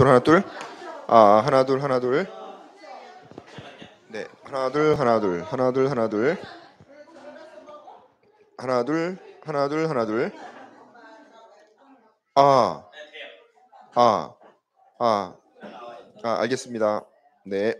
둘 하나 둘. 아 하나 둘 하나 둘. 네 하나 둘 하나 둘 하나 둘 하나 둘. 하나 둘 하나 둘 하나 둘. 아. 아. 아. 아 알겠습니다. 네.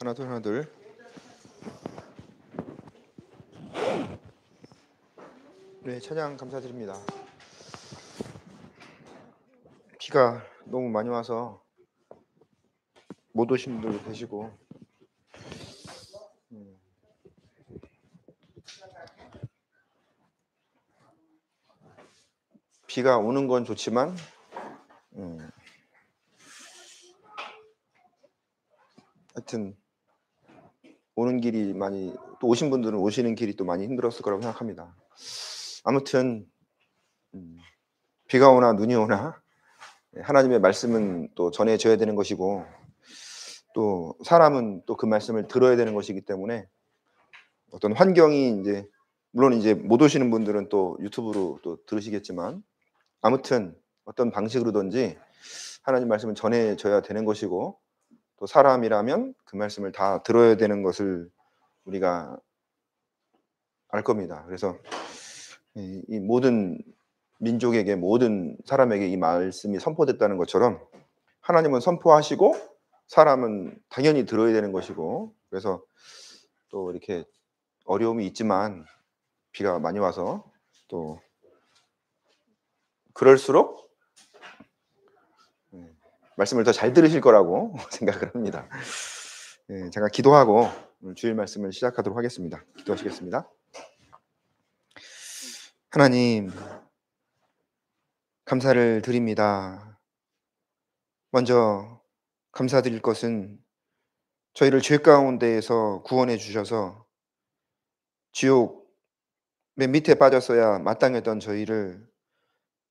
하나 둘 하나 둘 네, 찬양 감사드립니다. 비가 너무 많이 와서 못 오신 분들도 계시고 음. 비가 오는 건 좋지만 음. 하여튼 오는 길이 많이 또 오신 분들은 오시는 길이 또 많이 힘들었을 거라고 생각합니다. 아무튼 음, 비가 오나 눈이 오나 예, 하나님의 말씀은 또 전해져야 되는 것이고 또 사람은 또 그 말씀을 들어야 되는 것이기 때문에 어떤 환경이 이제 물론 이제 못 오시는 분들은 또 유튜브로 또 들으시겠지만 아무튼 어떤 방식으로든지 하나님 말씀은 전해져야 되는 것이고 또 사람이라면 그 말씀을 다 들어야 되는 것을 우리가 알 겁니다. 그래서 이, 모든 민족에게 모든 사람에게 이 말씀이 선포됐다는 것처럼 하나님은 선포하시고 사람은 당연히 들어야 되는 것이고 그래서 또 이렇게 어려움이 있지만 비가 많이 와서 또 그럴수록 말씀을 더 잘 들으실 거라고 생각을 합니다. 예, 제가 기도하고 주일 말씀을 시작하도록 하겠습니다. 기도하시겠습니다. 하나님, 감사를 드립니다. 먼저 감사드릴 것은 저희를 죄 가운데에서 구원해 주셔서 지옥 맨 밑에 빠졌어야 마땅했던 저희를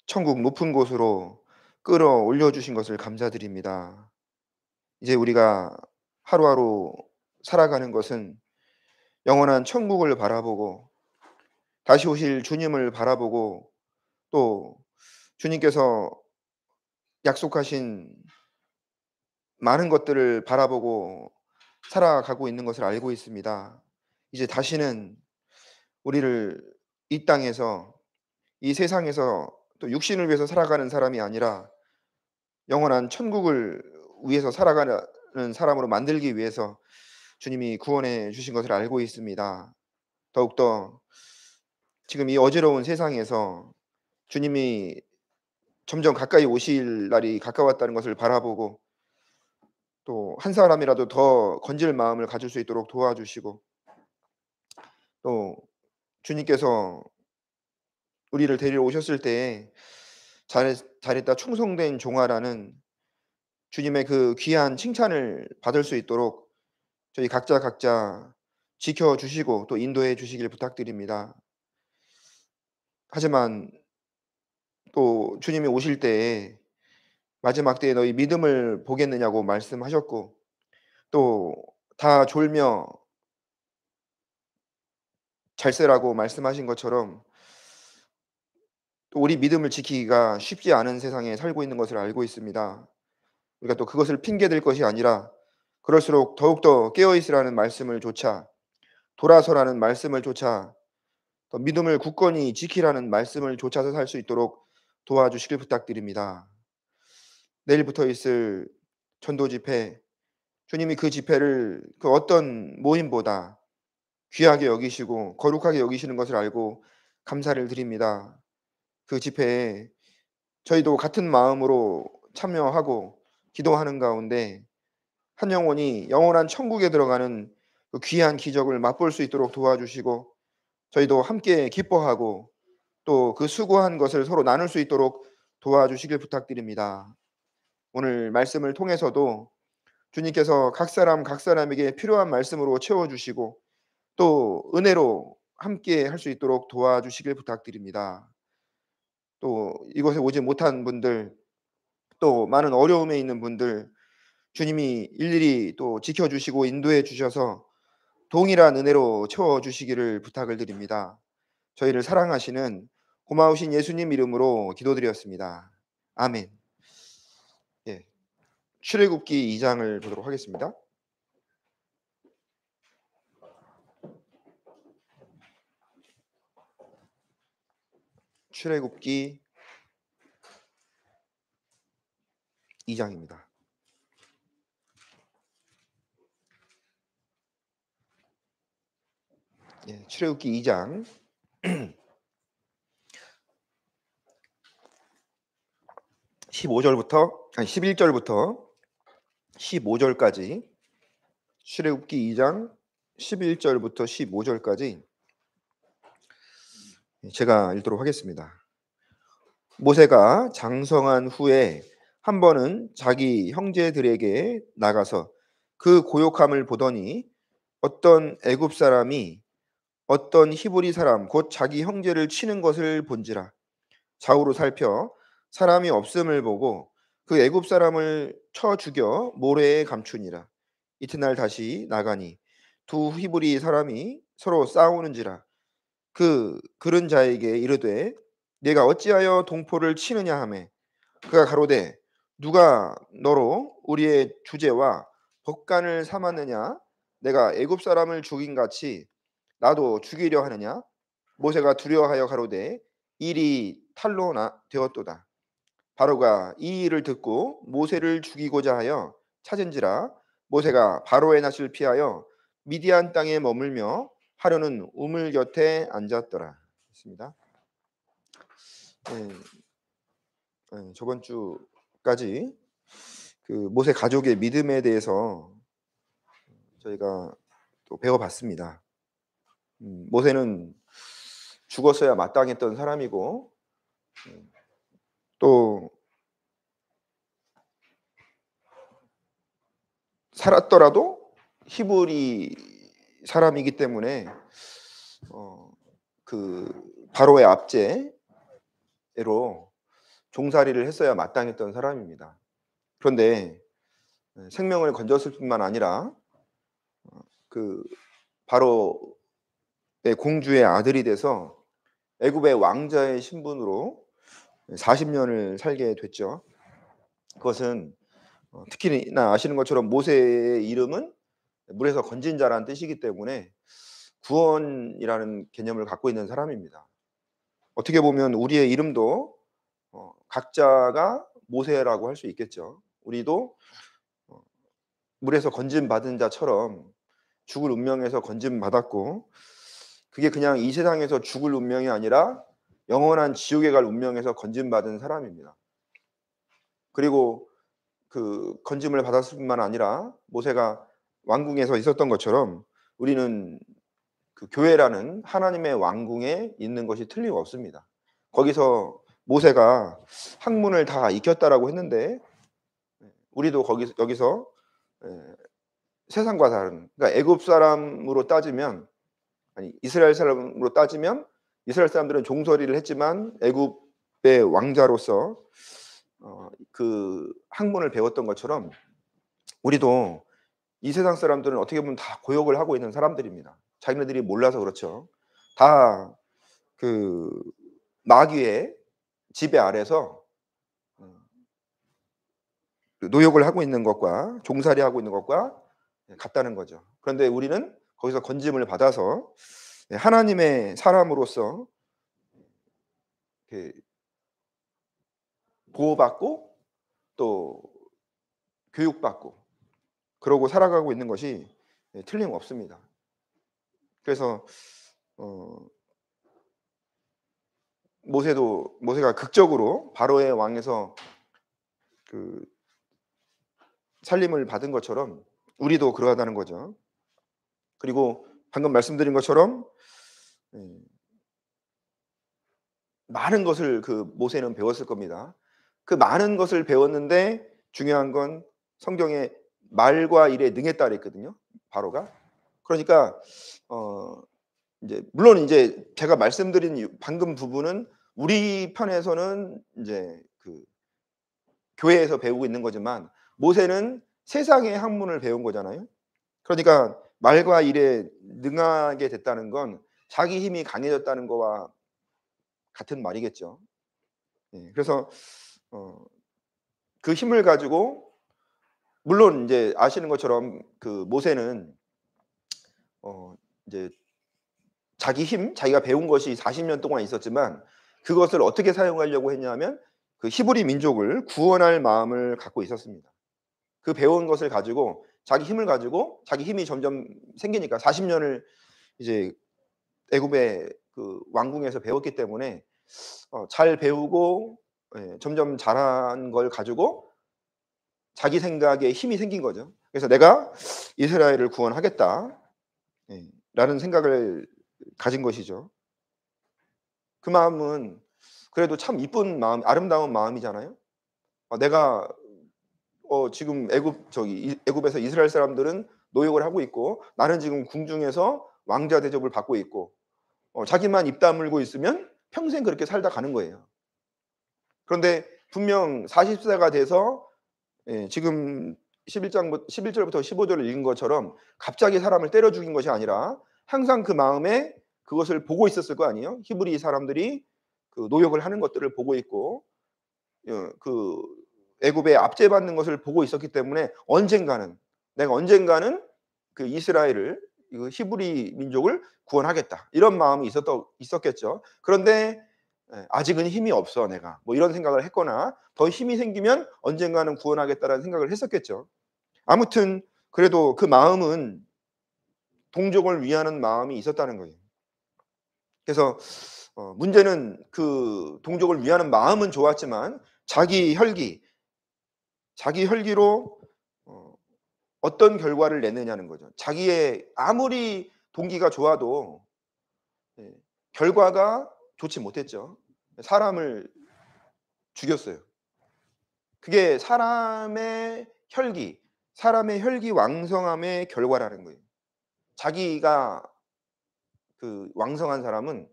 천국 높은 곳으로 끌어올려 주신 것을 감사드립니다. 이제 우리가 하루하루 살아가는 것은 영원한 천국을 바라보고 다시 오실 주님을 바라보고 또 주님께서 약속하신 많은 것들을 바라보고 살아가고 있는 것을 알고 있습니다. 이제 다시는 우리를 이 땅에서 이 세상에서 또 육신을 위해서 살아가는 사람이 아니라 영원한 천국을 위해서 살아가는 사람으로 만들기 위해서 주님이 구원해 주신 것을 알고 있습니다. 더욱더 지금 이 어지러운 세상에서 주님이 점점 가까이 오실 날이 가까웠다는 것을 바라보고 또 한 사람이라도 더 건질 마음을 가질 수 있도록 도와주시고 또 주님께서 우리를 데리러 오셨을 때에 잘했다 충성된 종아라는 주님의 그 귀한 칭찬을 받을 수 있도록 저희 각자 각자 지켜주시고 또 인도해 주시길 부탁드립니다. 하지만 또 주님이 오실 때에 마지막 때에 너희 믿음을 보겠느냐고 말씀하셨고 또 다 졸며 잘세라고 말씀하신 것처럼 우리 믿음을 지키기가 쉽지 않은 세상에 살고 있는 것을 알고 있습니다. 우리가 그러니까 또 그것을 핑계댈 것이 아니라 그럴수록 더욱더 깨어있으라는 말씀을 조차 돌아서라는 말씀을 조차 믿음을 굳건히 지키라는 말씀을 조차서 살 수 있도록 도와주시길 부탁드립니다. 내일부터 있을 전도 집회, 주님이 그 집회를 그 어떤 모임보다 귀하게 여기시고 거룩하게 여기시는 것을 알고 감사를 드립니다. 그 집회에 저희도 같은 마음으로 참여하고 기도하는 가운데 한 영혼이 영원한 천국에 들어가는 그 귀한 기적을 맛볼 수 있도록 도와주시고 저희도 함께 기뻐하고 또 그 수고한 것을 서로 나눌 수 있도록 도와주시길 부탁드립니다. 오늘 말씀을 통해서도 주님께서 각 사람 각 사람에게 필요한 말씀으로 채워주시고 또 은혜로 함께 할 수 있도록 도와주시길 부탁드립니다. 또 이곳에 오지 못한 분들, 또 많은 어려움에 있는 분들, 주님이 일일이 또 지켜주시고 인도해 주셔서 동일한 은혜로 채워주시기를 부탁을 드립니다. 저희를 사랑하시는 고마우신 예수님 이름으로 기도드렸습니다. 아멘. 예. 출애굽기 2장을 보도록 하겠습니다. 출애굽기 2장입니다. 예, 출애굽기 2장 (15절부터) 아니 (11절부터) (15절까지) 출애굽기 2장 (11절부터) (15절까지) 예, 제가 읽도록 하겠습니다. 모세가 장성한 후에 한 번은 자기 형제들에게 나가서 그 고욕함을 보더니 어떤 애굽 사람이 어떤 히브리 사람 곧 자기 형제를 치는 것을 본지라 좌우로 살펴 사람이 없음을 보고 그 애굽 사람을 쳐 죽여 모래에 감추니라 이튿날 다시 나가니 두 히브리 사람이 서로 싸우는지라 그 그런 자에게 이르되 내가 어찌하여 동포를 치느냐 하매 그가 가로되 누가 너로 우리의 주제와 법관을 삼았느냐 내가 애굽 사람을 죽인 같이 나도 죽이려 하느냐 모세가 두려워하여 가로되 일이 탈로 나 되었도다 바로가 이 일을 듣고 모세를 죽이고자 하여 찾은지라 모세가 바로의 낯을 피하여 미디안 땅에 머물며 하려는 우물 곁에 앉았더라. 있습니다. 네, 네, 저번 주까지 그 모세 가족의 믿음에 대해서 저희가 또 배워봤습니다. 음, 모세는 죽었어야 마땅했던 사람이고 예, 또 살았더라도 히브리 사람이기 때문에 어, 그 바로의 압제로 종살이를 했어야 마땅했던 사람입니다. 그런데 네, 생명을 건졌을 뿐만 아니라 어, 그 바로의 공주의 아들이 돼서 애굽의 왕자의 신분으로 40년을 살게 됐죠. 그것은 어, 특히나 아시는 것처럼 모세의 이름은 물에서 건진 자라는 뜻이기 때문에 구원이라는 개념을 갖고 있는 사람입니다. 어떻게 보면 우리의 이름도 어, 각자가 모세라고 할 수 있겠죠. 우리도 어, 물에서 건진 받은 자처럼 죽을 운명에서 건진 받았고 그게 그냥 이 세상에서 죽을 운명이 아니라 영원한 지옥에 갈 운명에서 건진 받은 사람입니다. 그리고 그 건짐을 받았을 뿐만 아니라 모세가 왕궁에서 있었던 것처럼 우리는 그 교회라는 하나님의 왕궁에 있는 것이 틀리고 없습니다. 거기서 모세가 학문을 다 익혔다라고 했는데 우리도 거기 여기서 세상과 다른 그러니까 애굽 사람으로 따지면 아니 이스라엘 사람으로 따지면 이스라엘 사람들은 종서리를 했지만 애굽의 왕자로서 어, 그 학문을 배웠던 것처럼 우리도 이 세상 사람들은 어떻게 보면 다 고역을 하고 있는 사람들입니다. 자기네들이 몰라서 그렇죠. 다그 마귀의 지배 아래서 어, 노역을 하고 있는 것과 종살이 하고 있는 것과 예, 같다는 거죠. 그런데 우리는 거기서 건짐을 받아서 예, 하나님의 사람으로서 그 보호받고 또 교육받고 그러고 살아가고 있는 것이 예, 틀림없습니다. 그래서 어, 모세도 모세가 극적으로 바로의 왕에서 그 살림을 받은 것처럼 우리도 그러하다는 거죠. 그리고 방금 말씀드린 것처럼 예, 많은 것을 그 모세는 배웠을 겁니다. 그 많은 것을 배웠는데 중요한 건 성경에 말과 일에 능했다 그랬거든요. 바로가. 그러니까 어 이제 물론 이제 제가 말씀드린 방금 부분은 우리 편에서는 이제 그 교회에서 배우고 있는 거지만 모세는 세상의 학문을 배운 거잖아요. 그러니까 말과 일에 능하게 됐다는 건 자기 힘이 강해졌다는 거와 같은 말이겠죠. 예, 그래서 어, 그 힘을 가지고 물론 이제 아시는 것처럼 그 모세는 어 이제 자기 힘, 자기가 배운 것이 40년 동안 있었지만 그것을 어떻게 사용하려고 했냐면 그 히브리 민족을 구원할 마음을 갖고 있었습니다. 그 배운 것을 가지고 자기 힘을 가지고 자기 힘이 점점 생기니까 40년을 이제 애굽의 그 왕궁에서 배웠기 때문에 어, 잘 배우고 예, 점점 잘한 걸 가지고 자기 생각에 힘이 생긴 거죠. 그래서 내가 이스라엘을 구원하겠다라는 예, 생각을 가진 것이죠. 그 마음은 그래도 참 이쁜 마음, 아름다운 마음이잖아요. 어, 내가 어, 지금 애굽 저기 애굽에서 이스라엘 사람들은 노역을 하고 있고 나는 지금 궁중에서 왕자 대접을 받고 있고 어, 자기만 입 다물고 있으면 평생 그렇게 살다 가는 거예요. 그런데 분명 40세가 돼서 예, 지금 1 1장 11절부터 15절을 읽은 것처럼 갑자기 사람을 때려 죽인 것이 아니라 항상 그 마음에 그것을 보고 있었을 거 아니에요? 히브리 사람들이 그 노역을 하는 것들을 보고 있고 어, 그 애굽에 압제받는 것을 보고 있었기 때문에 언젠가는 내가 언젠가는 그 이스라엘을 그 히브리 민족을 구원하겠다 이런 마음이 있었 있었겠죠. 그런데 예, 아직은 힘이 없어 내가 뭐 이런 생각을 했거나 더 힘이 생기면 언젠가는 구원하겠다라는 생각을 했었겠죠. 아무튼 그래도 그 마음은 동족을 위하는 마음이 있었다는 거예요. 그래서 어, 문제는 그 동족을 위하는 마음은 좋았지만 자기 혈기, 자기 혈기로 어, 어떤 결과를 내느냐는 거죠. 자기의 아무리 동기가 좋아도 예, 결과가 좋지 못했죠. 사람을 죽였어요. 그게 사람의 혈기, 사람의 혈기 왕성함의 결과라는 거예요. 자기가 그 왕성한 사람은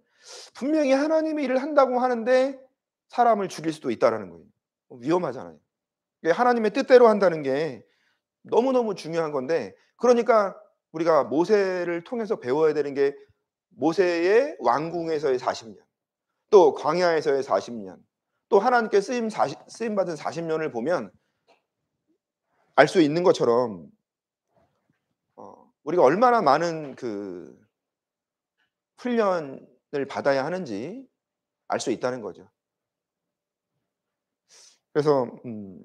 분명히 하나님의 일을 한다고 하는데 사람을 죽일 수도 있다라는 거예요. 위험하잖아요. 하나님의 뜻대로 한다는 게 너무너무 중요한 건데 그러니까 우리가 모세를 통해서 배워야 되는 게 모세의 왕궁에서의 40년. 또 광야에서의 40년, 또 하나님께 쓰임, 40, 쓰임 받은 40년을 보면 알 수 있는 것처럼 어, 우리가 얼마나 많은 그 훈련을 받아야 하는지 알 수 있다는 거죠. 그래서 음,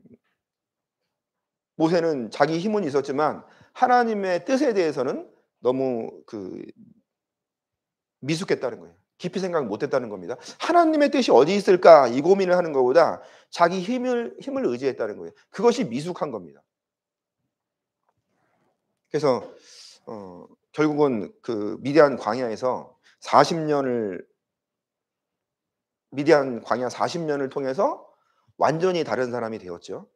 모세는 자기 힘은 있었지만 하나님의 뜻에 대해서는 너무 그 미숙했다는 거예요. 깊이 생각 못했다는 겁니다. 하나님의 뜻이 어디 있을까 이 고민을 하는 것보다 자기 힘을 힘을 의지했다는 거예요. 그것이 미숙한 겁니다. 그래서 어, 결국은 그 미대한 광야에서 40년을 미대한 광야 40년을 통해서 완전히 다른 사람이 되었죠.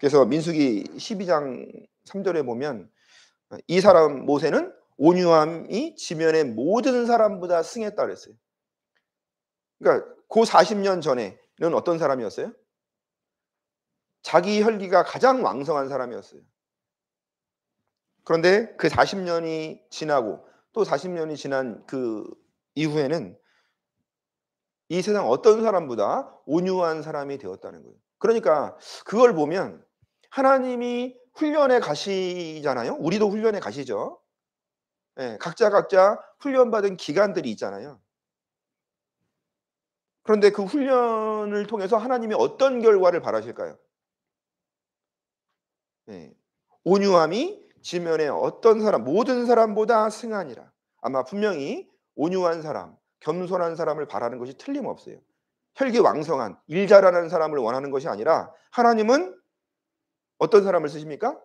그래서 민수기 12장 3절에 보면 이 사람 모세는 온유함이 지면에 모든 사람보다 승했다 그랬어요. 그러니까 고 40년 전에는 어떤 사람이었어요? 자기 혈기가 가장 왕성한 사람이었어요. 그런데 그 40년이 지나고 또 40년이 지난 그 이후에는 이 세상 어떤 사람보다 온유한 사람이 되었다는 거예요. 그러니까 그걸 보면 하나님이 훈련에 가시잖아요. 우리도 훈련에 가시죠. 예, 각자 각자 훈련받은 기간들이 있잖아요. 그런데 그 훈련을 통해서 하나님이 어떤 결과를 바라실까요? 예, 온유함이 지면에 어떤 사람, 모든 사람보다 승하니라. 아마 분명히 온유한 사람, 겸손한 사람을 바라는 것이 틀림없어요. 혈기왕성한, 일 잘하는 사람을 원하는 것이 아니라 하나님은 어떤 사람을 쓰십니까?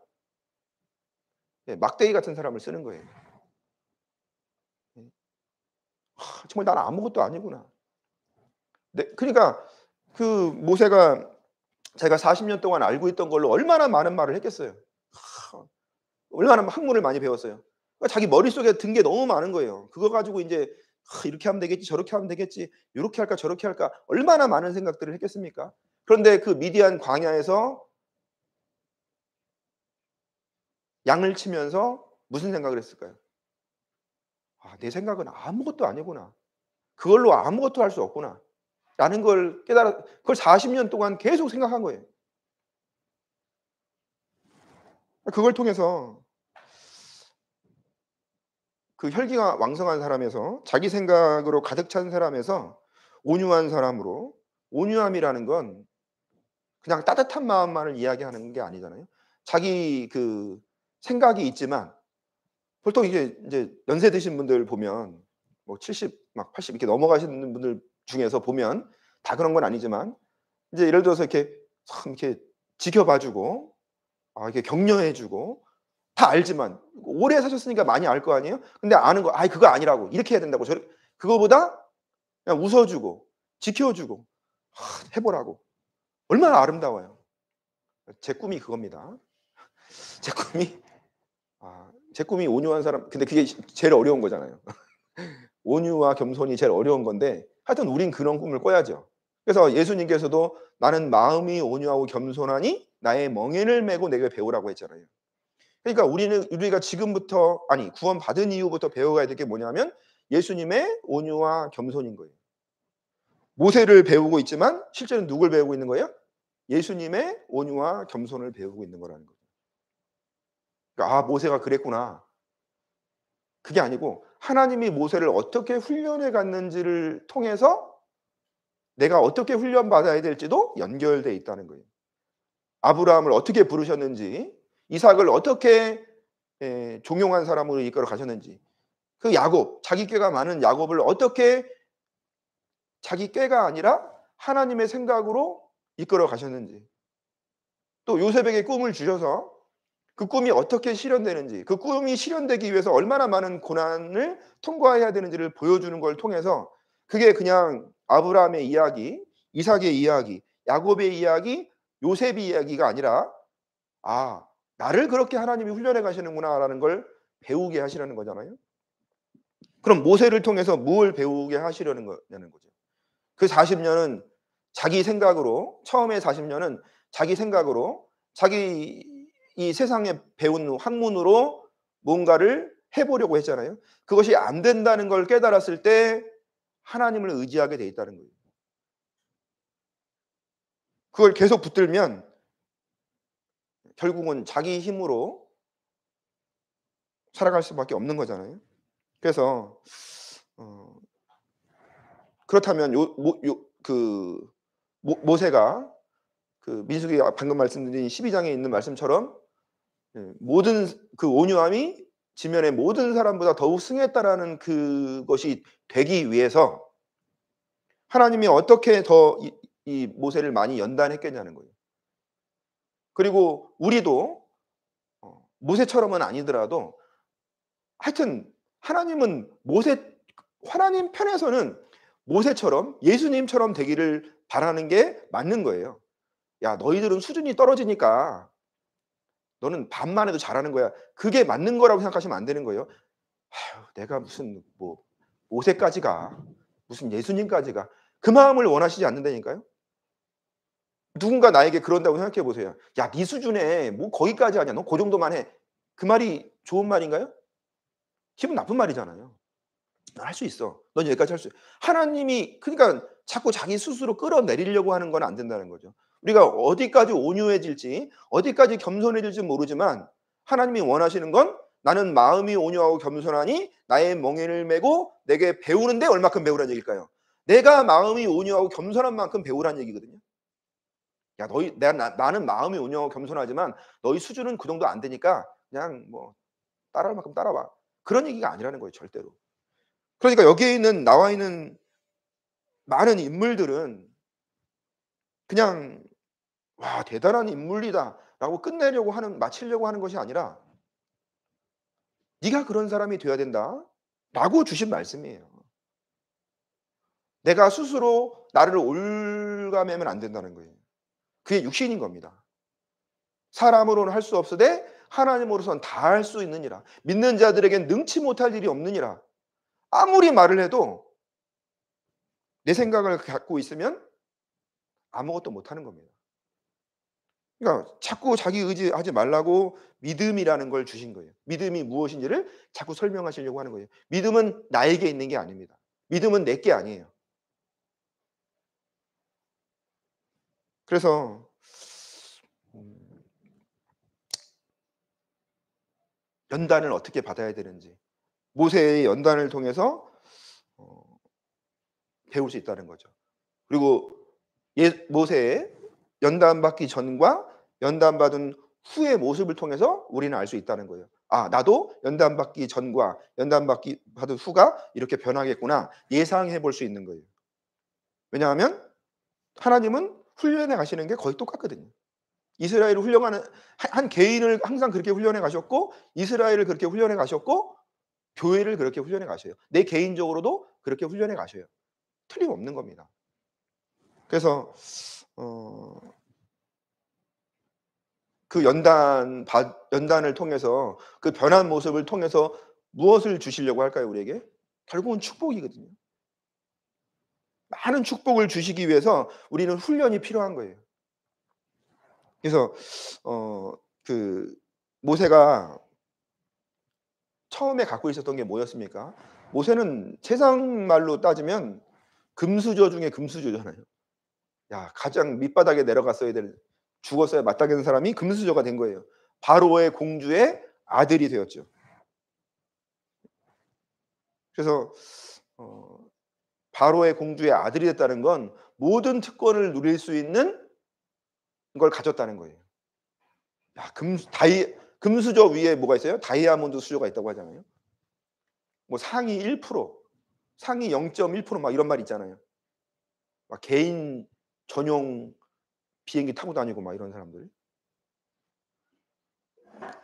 예, 막대기 같은 사람을 쓰는 거예요. 하, 정말 나는 아무것도 아니구나. 네, 그러니까 그 모세가 제가 40년 동안 알고 있던 걸로 얼마나 많은 말을 했겠어요. 하, 얼마나 학문을 많이 배웠어요. 그러니까 자기 머릿속에 든 게 너무 많은 거예요. 그거 가지고 이제 하, 이렇게 하면 되겠지, 저렇게 하면 되겠지, 이렇게 할까, 저렇게 할까, 얼마나 많은 생각들을 했겠습니까? 그런데 그 미디안 광야에서 양을 치면서 무슨 생각을 했을까요? 아, 내 생각은 아무것도 아니구나. 그걸로 아무것도 할 수 없구나. 라는 걸 깨달아, 그걸 40년 동안 계속 생각한 거예요. 그걸 통해서 그 혈기가 왕성한 사람에서 자기 생각으로 가득 찬 사람에서 온유한 사람으로 온유함이라는 건 그냥 따뜻한 마음만을 이야기하는 게 아니잖아요. 자기 그 생각이 있지만 보통 이게 이제 연세 드신 분들 보면 뭐 70, 막 80 이렇게 넘어가시는 분들 중에서 보면 다 그런 건 아니지만 이제 예를 들어서 이렇게 참 이렇게 지켜봐주고 아 이렇게 격려해주고 다 알지만 오래 사셨으니까 많이 알 거 아니에요? 근데 아는 거, 아 그거 아니라고 이렇게 해야 된다고 저 그거보다 그냥 웃어주고 지켜주고 해보라고 얼마나 아름다워요. 제 꿈이 그겁니다. 제 꿈이 아, 제 꿈이 온유한 사람. 근데 그게 제일 어려운 거잖아요. 온유와 겸손이 제일 어려운 건데 하여튼 우린 그런 꿈을 꿔야죠. 그래서 예수님께서도 나는 마음이 온유하고 겸손하니 나의 멍에를 메고 내게 배우라고 했잖아요. 그러니까 우리는 우리가 지금부터 아니 구원 받은 이후부터 배워가야 될 게 뭐냐면 예수님의 온유와 겸손인 거예요. 모세를 배우고 있지만 실제는 누굴 배우고 있는 거예요? 예수님의 온유와 겸손을 배우고 있는 거라는 거예요. 그러니까, 아, 모세가 그랬구나. 그게 아니고 하나님이 모세를 어떻게 훈련해 갔는지를 통해서 내가 어떻게 훈련받아야 될지도 연결돼 있다는 거예요. 아브라함을 어떻게 부르셨는지, 이삭을 어떻게 예, 종용한 사람으로 이끌어 가셨는지, 그 야곱, 자기 꾀가 많은 야곱을 어떻게 자기 꾀가 아니라 하나님의 생각으로 이끌어 가셨는지, 또 요셉에게 꿈을 주셔서 그 꿈이 어떻게 실현되는지, 그 꿈이 실현되기 위해서 얼마나 많은 고난을 통과해야 되는지를 보여주는 걸 통해서 그게 그냥 아브라함의 이야기, 이삭의 이야기, 야곱의 이야기, 요셉의 이야기가 아니라 아, 나를 그렇게 하나님이 훈련해 가시는구나라는 걸 배우게 하시려는 거잖아요. 그럼 모세를 통해서 무엇 배우게 하시려는 거냐는 거죠. 그 40년은 자기 생각으로 처음에 40년은 자기 생각으로 자기 이 세상에 배운 학문으로 뭔가를 해보려고 했잖아요. 그것이 안 된다는 걸 깨달았을 때 하나님을 의지하게 돼 있다는 거예요. 그걸 계속 붙들면 결국은 자기 힘으로 살아갈 수밖에 없는 거잖아요. 그래서 어, 그렇다면 요, 모, 요, 그 모, 모세가 그 민수기 방금 말씀드린 12장에 있는 말씀처럼 예, 모든 그 온유함이 지면에 모든 사람보다 더욱 승했다라는 그것이 되기 위해서 하나님이 어떻게 더이 이 모세를 많이 연단했겠냐는 거예요. 그리고 우리도 어, 모세처럼은 아니더라도 하여튼 하나님은 모세 하나님 편에서는 모세처럼 예수님처럼 되기를 바라는 게 맞는 거예요. 야, 너희들은 수준이 떨어지니까 너는 반만 해도 잘하는 거야. 그게 맞는 거라고 생각하시면 안 되는 거예요. 아휴, 내가 무슨 뭐 모세까지가 무슨 예수님까지가 그 마음을 원하시지 않는다니까요. 누군가 나에게 그런다고 생각해 보세요. 야, 네 수준에 뭐 거기까지 하냐? 너그 정도만 해. 그 말이 좋은 말인가요? 기분 나쁜 말이잖아요. 넌할수 있어. 넌 여기까지 할 수. 있어. 하나님이 그러니까 자꾸 자기 스스로 끌어내리려고 하는 건 안 된다는 거죠. 우리가 어디까지 온유해질지 어디까지 겸손해질지 모르지만 하나님이 원하시는 건 나는 마음이 온유하고 겸손하니 나의 멍에를 메고 내게 배우는데 얼마큼 배우란 얘기일까요? 내가 마음이 온유하고 겸손한 만큼 배우란 얘기거든요. 야 너희 나, 나, 나는 마음이 온유하고 겸손하지만 너희 수준은 그 정도 안 되니까 그냥 뭐 따라할 만큼 따라와 그런 얘기가 아니라는 거예요 절대로. 그러니까 여기에 있는 나와 있는 많은 인물들은 그냥 와 대단한 인물이다라고 끝내려고 하는 마치려고 하는 것이 아니라 네가 그런 사람이 되어야 된다라고 주신 말씀이에요. 내가 스스로 나를 올가매면 안 된다는 거예요. 그게 육신인 겁니다. 사람으로는 할 수 없으되 하나님으로선 다 할 수 있느니라. 믿는 자들에겐 능치 못할 일이 없느니라. 아무리 말을 해도 내 생각을 갖고 있으면 아무것도 못하는 겁니다. 그러니까 자꾸 자기 의지하지 말라고 믿음이라는 걸 주신 거예요. 믿음이 무엇인지를 자꾸 설명하시려고 하는 거예요. 믿음은 나에게 있는 게 아닙니다. 믿음은 내 게 아니에요. 그래서 연단을 어떻게 받아야 되는지 모세의 연단을 통해서 어, 배울 수 있다는 거죠. 그리고 예, 모세의 연단 받기 전과 연단받은 후의 모습을 통해서 우리는 알 수 있다는 거예요. 아, 나도 연단받기 전과 연단받기 받은 후가 이렇게 변하겠구나 예상해 볼 수 있는 거예요. 왜냐하면 하나님은 훈련해 가시는 게 거의 똑같거든요. 이스라엘을 훈련하는 한 개인을 항상 그렇게 훈련해 가셨고 이스라엘을 그렇게 훈련해 가셨고 교회를 그렇게 훈련해 가셔요. 내 개인적으로도 그렇게 훈련해 가셔요. 틀림없는 겁니다. 그래서 어, 그 연단, 연단을 통해서 그 변한 모습을 통해서 무엇을 주시려고 할까요, 우리에게? 결국은 축복이거든요. 많은 축복을 주시기 위해서 우리는 훈련이 필요한 거예요. 그래서, 어, 그, 모세가 처음에 갖고 있었던 게 뭐였습니까? 모세는 세상 말로 따지면 금수저 중에 금수저잖아요. 야, 가장 밑바닥에 내려갔어야 될 죽었어야 마땅한 사람이 금수저가 된 거예요. 바로의 공주의 아들이 되었죠. 그래서 어, 바로의 공주의 아들이 됐다는 건 모든 특권을 누릴 수 있는 걸 가졌다는 거예요. 야, 금, 다이, 금수저 위에 뭐가 있어요? 다이아몬드 수조가 있다고 하잖아요. 뭐 상위 1%, 상위 0.1%막 이런 말 있잖아요. 막 개인 전용 비행기 타고 다니고 막 이런 사람들.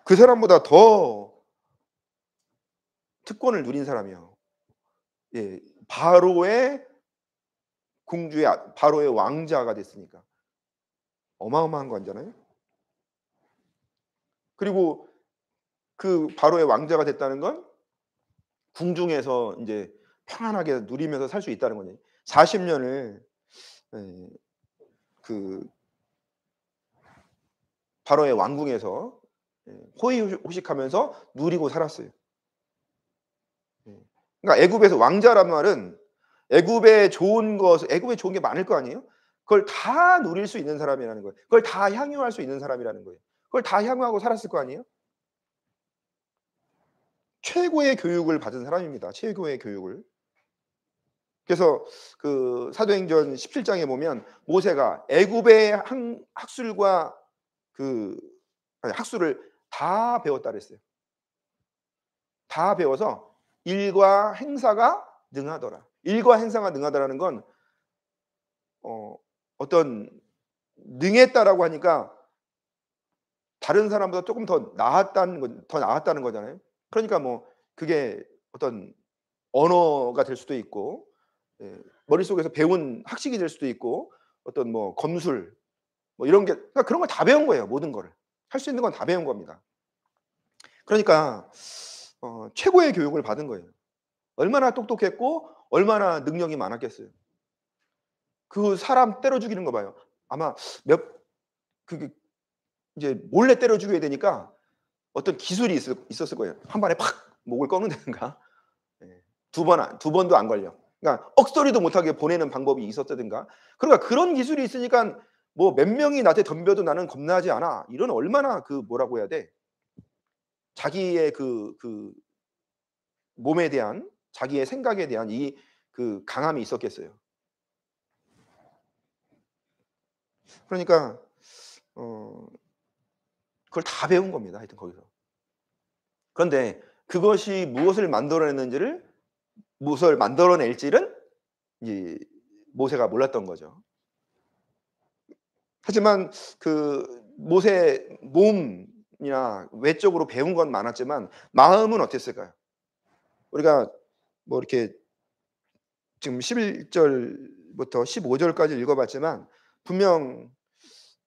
그 사람보다 더 특권을 누린 사람이요. 예, 바로의 공주의 바로의 왕자가 됐으니까 어마어마한 거잖아요. 그리고 그 바로의 왕자가 됐다는 건 궁중에서 이제 평안하게 누리면서 살 수 있다는 거죠. 40년을 예, 그 바로의 왕궁에서 예, 호의호식하면서 누리고 살았어요. 예. 그러니까 애굽에서 왕자란 말은 애굽의 좋은 것, 애굽에 좋은 게 많을 거 아니에요? 그걸 다 누릴 수 있는 사람이라는 거예요. 그걸 다 향유할 수 있는 사람이라는 거예요. 그걸 다 향유하고 살았을 거 아니에요? 최고의 교육을 받은 사람입니다. 최고의 교육을. 그래서 그 사도행전 17장에 보면 모세가 애굽의 학술과 그 학술을 다 배웠다 그랬어요. 다 배워서 일과 행사가 능하더라. 일과 행사가 능하다라는 건 어, 어떤 능했다라고 하니까 다른 사람보다 조금 더 나았다는 거, 더 나았다는 거잖아요. 그러니까 뭐 그게 어떤 언어가 될 수도 있고 예, 머릿속에서 배운 학식이 될 수도 있고 어떤 뭐 검술 뭐 이런 게 그러니까 그런 걸 다 배운 거예요. 모든 거를 할 수 있는 건 다 배운 겁니다. 그러니까 어, 최고의 교육을 받은 거예요. 얼마나 똑똑했고 얼마나 능력이 많았겠어요. 그 사람 때려 죽이는 거 봐요. 아마 몇 그게 그, 이제 몰래 때려 죽여야 되니까 어떤 기술이 있을, 있었을 거예요. 한발에팍 목을 꺾는다든가 두번두 예. 번도 안 걸려. 그러니까 억소리도 못하게 보내는 방법이 있었다든가. 그러니까 그런 기술이 있으니까 뭐몇 명이 나한테 덤벼도 나는 겁나지 않아. 이런 얼마나 그 뭐라고 해야 돼? 자기의 그, 그 몸에 대한 자기의 생각에 대한 이 그 강함이 있었겠어요. 그러니까 어 그걸 다 배운 겁니다. 하여튼 거기서. 그런데 그것이 무엇을 만들어냈는지를 무엇을 만들어낼지는 이 모세가 몰랐던 거죠. 하지만 그 모세 몸이나 외적으로 배운 건 많았지만 마음은 어땠을까요? 우리가 뭐 이렇게 지금 11절부터 15절까지 읽어봤지만 분명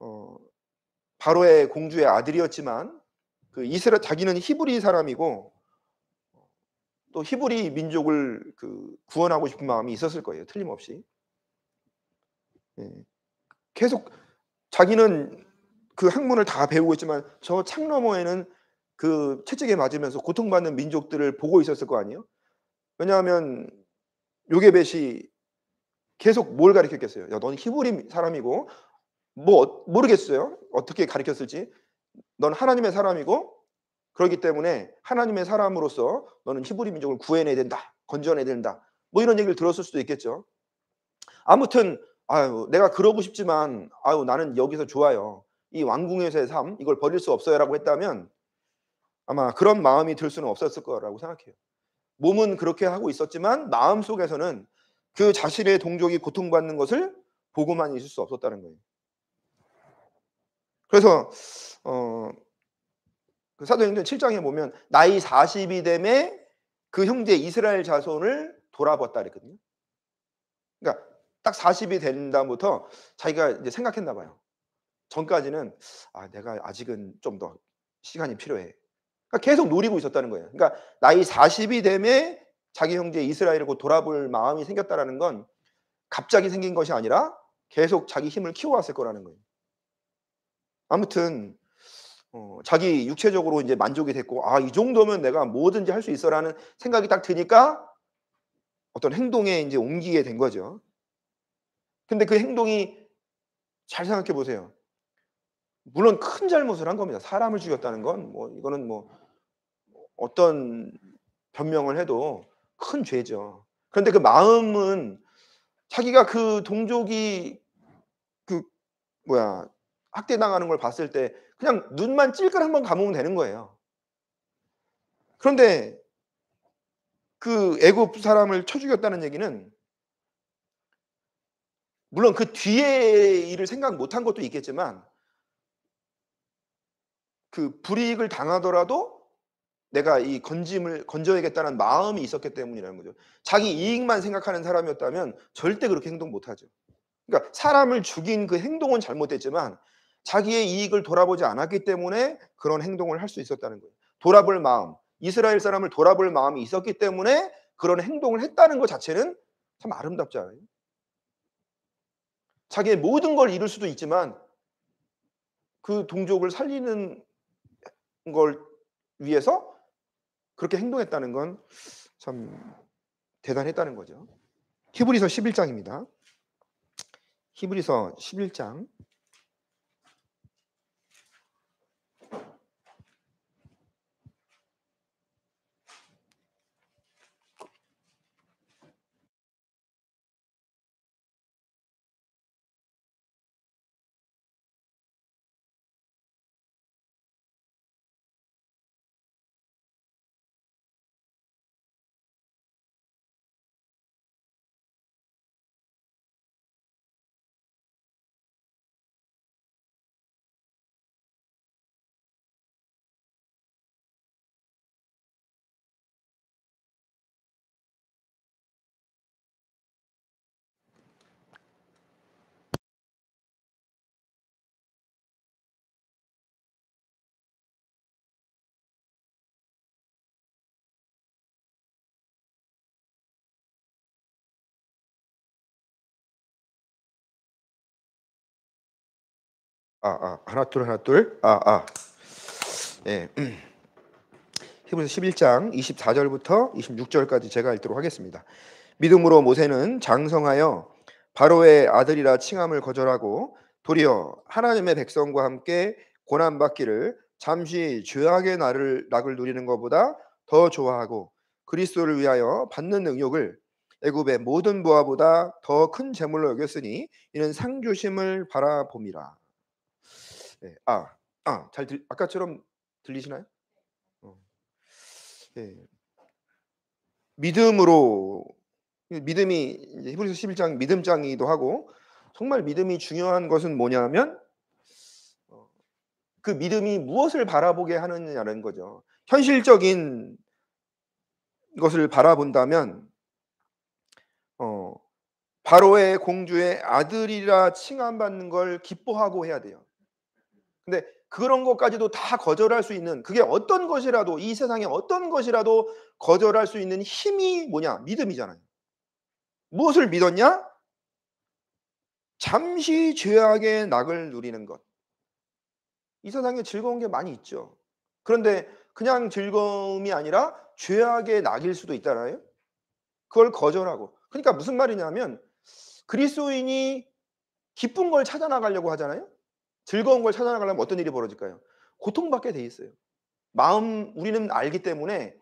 어 바로의 공주의 아들이었지만 그 이스라 자기는 히브리 사람이고 또 히브리 민족을 그 구원하고 싶은 마음이 있었을 거예요. 틀림없이. 예. 계속 자기는 그 학문을 다 배우고 있지만 저 창 너머에는 그 채찍에 맞으면서 고통받는 민족들을 보고 있었을 거 아니에요? 왜냐하면 요게벳이 계속 뭘 가르쳤겠어요? 야, 넌 히브리 사람이고 뭐 어, 모르겠어요. 어떻게 가르쳤을지. 넌 하나님의 사람이고 그렇기 때문에 하나님의 사람으로서 너는 히브리 민족을 구해내야 된다. 건져내야 된다. 뭐 이런 얘기를 들었을 수도 있겠죠. 아무튼 아유, 내가 그러고 싶지만 아유, 나는 여기서 좋아요. 이 왕궁에서의 삶 이걸 버릴 수 없어요라고 했다면 아마 그런 마음이 들 수는 없었을 거라고 생각해요. 몸은 그렇게 하고 있었지만 마음 속에서는 그 자신의 동족이 고통받는 것을 보고만 있을 수 없었다는 거예요. 그래서 어, 그 사도행전 7장에 보면 나이 40이 됨에 그 형제 이스라엘 자손을 돌아봤다 그랬거든요. 그러니까 딱 40이 된다부터 자기가 이제 생각했나 봐요. 전까지는 아, 내가 아직은 좀 더 시간이 필요해. 그러니까 계속 노리고 있었다는 거예요. 그러니까 나이 40이 됨에 자기 형제 이스라엘을 곧 돌아볼 마음이 생겼다는건 갑자기 생긴 것이 아니라 계속 자기 힘을 키워왔을 거라는 거예요. 아무튼 어, 자기 육체적으로 이제 만족이 됐고 아 이 정도면 내가 뭐든지 할 수 있어라는 생각이 딱 드니까 어떤 행동에 이제 옮기게 된 거죠. 근데 그 행동이 잘 생각해 보세요. 물론 큰 잘못을 한 겁니다. 사람을 죽였다는 건 뭐 이거는 뭐 어떤 변명을 해도 큰 죄죠. 그런데 그 마음은 자기가 그 동족이 그 뭐야 학대당하는 걸 봤을 때 그냥 눈만 찔끔 한번 감으면 되는 거예요. 그런데 그 애굽 사람을 쳐 죽였다는 얘기는 물론 그 뒤에 일을 생각 못한 것도 있겠지만 그 불이익을 당하더라도 내가 이 건짐을 건져야겠다는 마음이 있었기 때문이라는 거죠. 자기 이익만 생각하는 사람이었다면 절대 그렇게 행동 못하죠. 그러니까 사람을 죽인 그 행동은 잘못됐지만 자기의 이익을 돌아보지 않았기 때문에 그런 행동을 할 수 있었다는 거예요. 돌아볼 마음, 이스라엘 사람을 돌아볼 마음이 있었기 때문에 그런 행동을 했다는 것 자체는 참 아름답지 않아요? 자기의 모든 걸 잃을 수도 있지만 그 동족을 살리는 걸 위해서 그렇게 행동했다는 건 참 대단했다는 거죠. 히브리서 11장입니다. 히브리서 11장 아, 아, 하나 둘 하나 둘. 아, 아. 예. 음. 히브리서 11장 24절부터 26절까지 제가 읽도록 하겠습니다. 믿음으로 모세는 장성하여 바로의 아들이라 칭함을 거절하고 도리어 하나님의 백성과 함께 고난 받기를 잠시 죄악의 나를 낙을 누리는 것보다 더 좋아하고 그리스도를 위하여 받는 능욕을 애굽의 모든 부하보다 더 큰 재물로 여겼으니 이는 상주심을 바라봄이라. 네, 아, 아, 잘 들, 아까처럼 들리시나요? 어. 네. 믿음으로 믿음이 히브리서 11장 믿음장이기도 하고 정말 믿음이 중요한 것은 뭐냐면 어, 그 믿음이 무엇을 바라보게 하느냐는 거죠. 현실적인 것을 바라본다면 어, 바로의 공주의 아들이라 칭함받는 걸 기뻐하고 해야 돼요. 근데 그런 것까지도 다 거절할 수 있는 그게 어떤 것이라도 이 세상에 어떤 것이라도 거절할 수 있는 힘이 뭐냐? 믿음이잖아요. 무엇을 믿었냐? 잠시 죄악의 낙을 누리는 것. 이 세상에 즐거운 게 많이 있죠. 그런데 그냥 즐거움이 아니라 죄악의 낙일 수도 있다라요. 그걸 거절하고. 그러니까 무슨 말이냐면 그리스도인이 기쁜 걸 찾아 나가려고 하잖아요. 즐거운 걸 찾아나가려면 어떤 일이 벌어질까요? 고통받게 돼 있어요. 마음 우리는 알기 때문에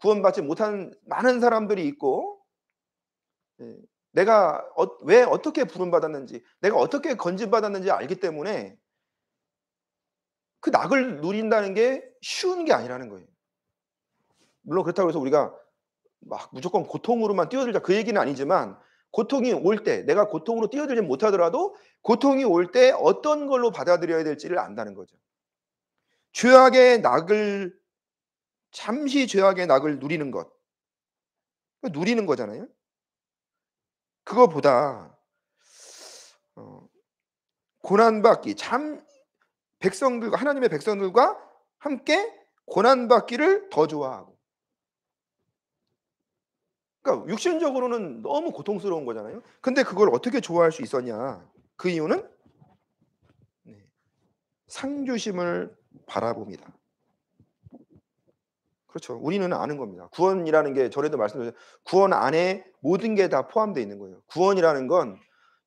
구원받지 못한 많은 사람들이 있고 예, 내가 어, 왜 어떻게 부름받았는지 내가 어떻게 건진받았는지 알기 때문에 그 낙을 누린다는 게 쉬운 게 아니라는 거예요. 물론 그렇다고 해서 우리가 막 무조건 고통으로만 뛰어들자 그 얘기는 아니지만 고통이 올 때 내가 고통으로 뛰어들지 못하더라도 고통이 올 때 어떤 걸로 받아들여야 될지를 안다는 거죠. 죄악의 낙을 잠시 죄악의 낙을 누리는 것. 누리는 거잖아요. 그거보다 어, 고난받기 참 백성들과 하나님의 백성들과 함께 고난받기를 더 좋아하고 그러니까 육신적으로는 너무 고통스러운 거잖아요. 근데 그걸 어떻게 좋아할 수 있었냐? 그 이유는 네, 상주심을 바라봅니다. 그렇죠. 우리는 아는 겁니다. 구원이라는 게 전에도 말씀드렸죠. 구원 안에 모든 게 다 포함되어 있는 거예요. 구원이라는 건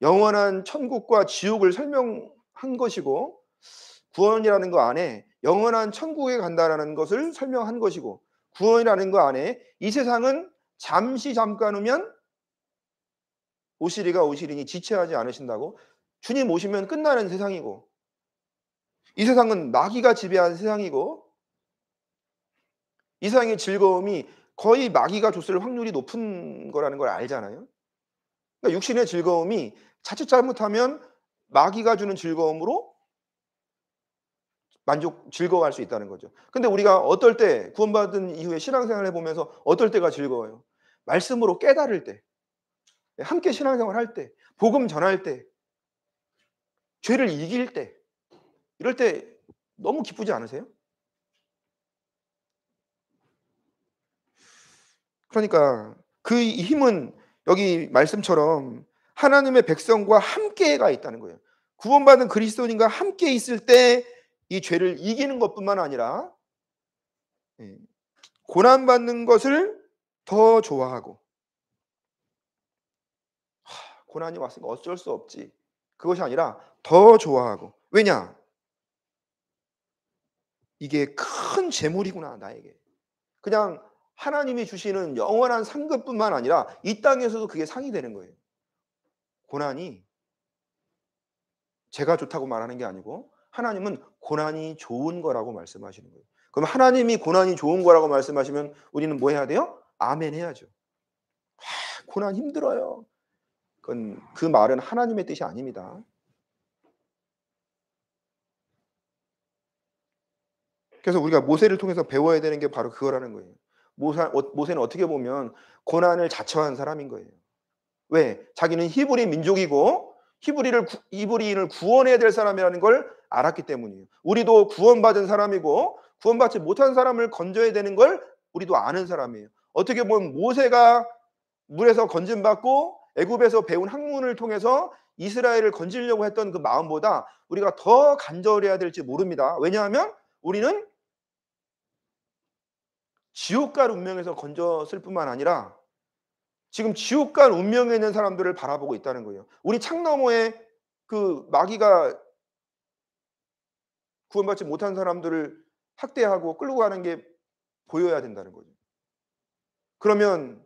영원한 천국과 지옥을 설명한 것이고 구원이라는 거 안에 영원한 천국에 간다라는 것을 설명한 것이고 구원이라는 거 안에 이 세상은 잠시 잠깐 오면 오시리가 오시리니 지체하지 않으신다고 주님 오시면 끝나는 세상이고 이 세상은 마귀가 지배한 세상이고 이 세상의 즐거움이 거의 마귀가 줬을 확률이 높은 거라는 걸 알잖아요. 그러니까 육신의 즐거움이 자칫 잘못하면 마귀가 주는 즐거움으로 만족 즐거워할 수 있다는 거죠. 근데 우리가 어떨 때 구원받은 이후에 신앙생활을 해보면서 어떨 때가 즐거워요? 말씀으로 깨달을 때, 함께 신앙생활 할 때, 복음 전할 때, 죄를 이길 때, 이럴 때 너무 기쁘지 않으세요? 그러니까 그 힘은 여기 말씀처럼 하나님의 백성과 함께가 있다는 거예요. 구원받은 그리스도인과 함께 있을 때이 죄를 이기는 것뿐만 아니라 예, 고난 받는 것을 더 좋아하고 고난이 왔으니까 어쩔 수 없지. 그것이 아니라 더 좋아하고 왜냐? 이게 큰 재물이구나 나에게. 그냥 하나님이 주시는 영원한 상급뿐만 아니라 이 땅에서도 그게 상이 되는 거예요. 고난이 제가 좋다고 말하는 게 아니고 하나님은 고난이 좋은 거라고 말씀하시는 거예요. 그럼 하나님이 고난이 좋은 거라고 말씀하시면 우리는 뭐 해야 돼요? 아멘 해야죠. 하, 아, 고난 힘들어요. 그건 그 말은 하나님의 뜻이 아닙니다. 그래서 우리가 모세를 통해서 배워야 되는 게 바로 그거라는 거예요. 모세는 어떻게 보면 고난을 자처한 사람인 거예요. 왜? 자기는 히브리 민족이고 히브리를 이브리인을 구원해야 될 사람이라는 걸 알았기 때문이에요. 우리도 구원받은 사람이고 구원받지 못한 사람을 건져야 되는 걸 우리도 아는 사람이에요. 어떻게 보면 모세가 물에서 건진받고 애굽에서 배운 학문을 통해서 이스라엘을 건지려고 했던 그 마음보다 우리가 더 간절해야 될지 모릅니다. 왜냐하면 우리는 지옥갈 운명에서 건졌을 뿐만 아니라 지금 지옥 간 운명에 있는 사람들을 바라보고 있다는 거예요. 우리 창너머에 그 마귀가 구원받지 못한 사람들을 학대하고 끌고 가는 게 보여야 된다는 거죠. 그러면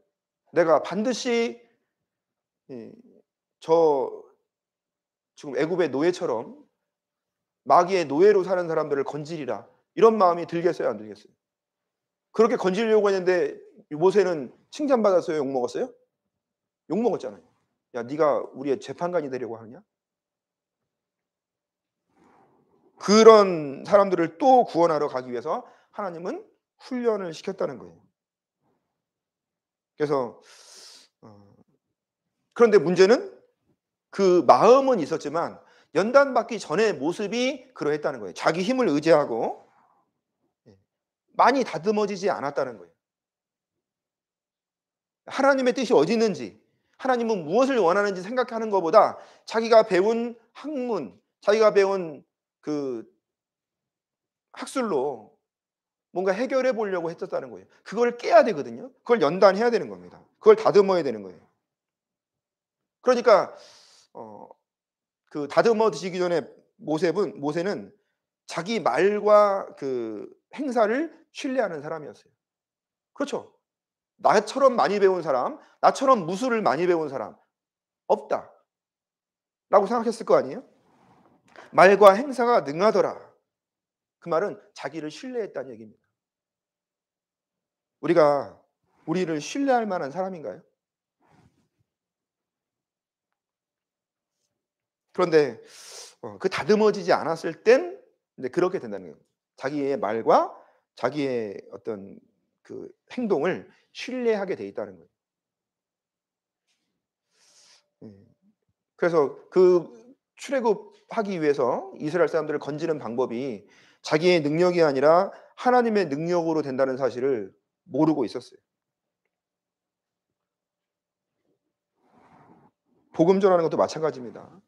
내가 반드시 저 지금 애굽의 노예처럼 마귀의 노예로 사는 사람들을 건지리라 이런 마음이 들겠어요 안 들겠어요? 그렇게 건지려고 했는데 모세는 칭찬받았어요 욕 먹었어요? 욕 먹었잖아요. 야, 네가 우리의 재판관이 되려고 하느냐? 그런 사람들을 또 구원하러 가기 위해서 하나님은 훈련을 시켰다는 거예요. 그래서 어, 그런데 문제는 그 마음은 있었지만 연단 받기 전의 모습이 그러했다는 거예요. 자기 힘을 의지하고 예, 많이 다듬어지지 않았다는 거예요. 하나님의 뜻이 어디 있는지 하나님은 무엇을 원하는지 생각하는 것보다 자기가 배운 학문, 자기가 배운 그 학술로 뭔가 해결해 보려고 했었다는 거예요. 그걸 깨야 되거든요. 그걸 연단해야 되는 겁니다. 그걸 다듬어야 되는 거예요. 그러니까 어, 그 다듬어 드시기 전에 모세는 모세는 자기 말과 그 행사를 신뢰하는 사람이었어요. 그렇죠. 나처럼 많이 배운 사람, 나처럼 무술을 많이 배운 사람 없다. 라고 생각했을 거 아니에요? 말과 행사가 능하더라. 그 말은 자기를 신뢰했다는 얘기입니다. 우리가 우리를 신뢰할 만한 사람인가요? 그런데 어, 그 다듬어지지 않았을 땐 그렇게 된다는 거예요. 자기의 말과 자기의 어떤 그 행동을 신뢰하게 돼 있다는 거예요. 예. 그래서 그 출애굽하기 위해서 이스라엘 사람들을 건지는 방법이 자기의 능력이 아니라 하나님의 능력으로 된다는 사실을 모르고 있었어요. 복음 전하는 것도 마찬가지입니다.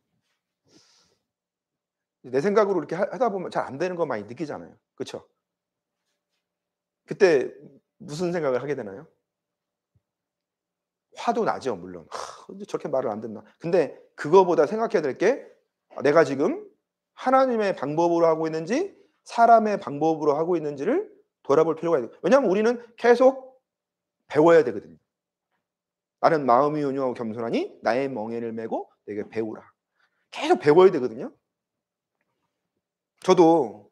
내 생각으로 이렇게 하다 보면 잘 안 되는 거 많이 느끼잖아요. 그렇죠? 그때 무슨 생각을 하게 되나요? 화도 나죠, 물론. 하, 저렇게 말을 안 듣나. 근데 그거보다 생각해야 될 게 내가 지금 하나님의 방법으로 하고 있는지 사람의 방법으로 하고 있는지를 돌아볼 필요가 있어요. 왜냐하면 우리는 계속 배워야 되거든요. 나는 마음이 온유하고 겸손하니 나의 멍에를 메고 내게 배우라. 계속 배워야 되거든요. 저도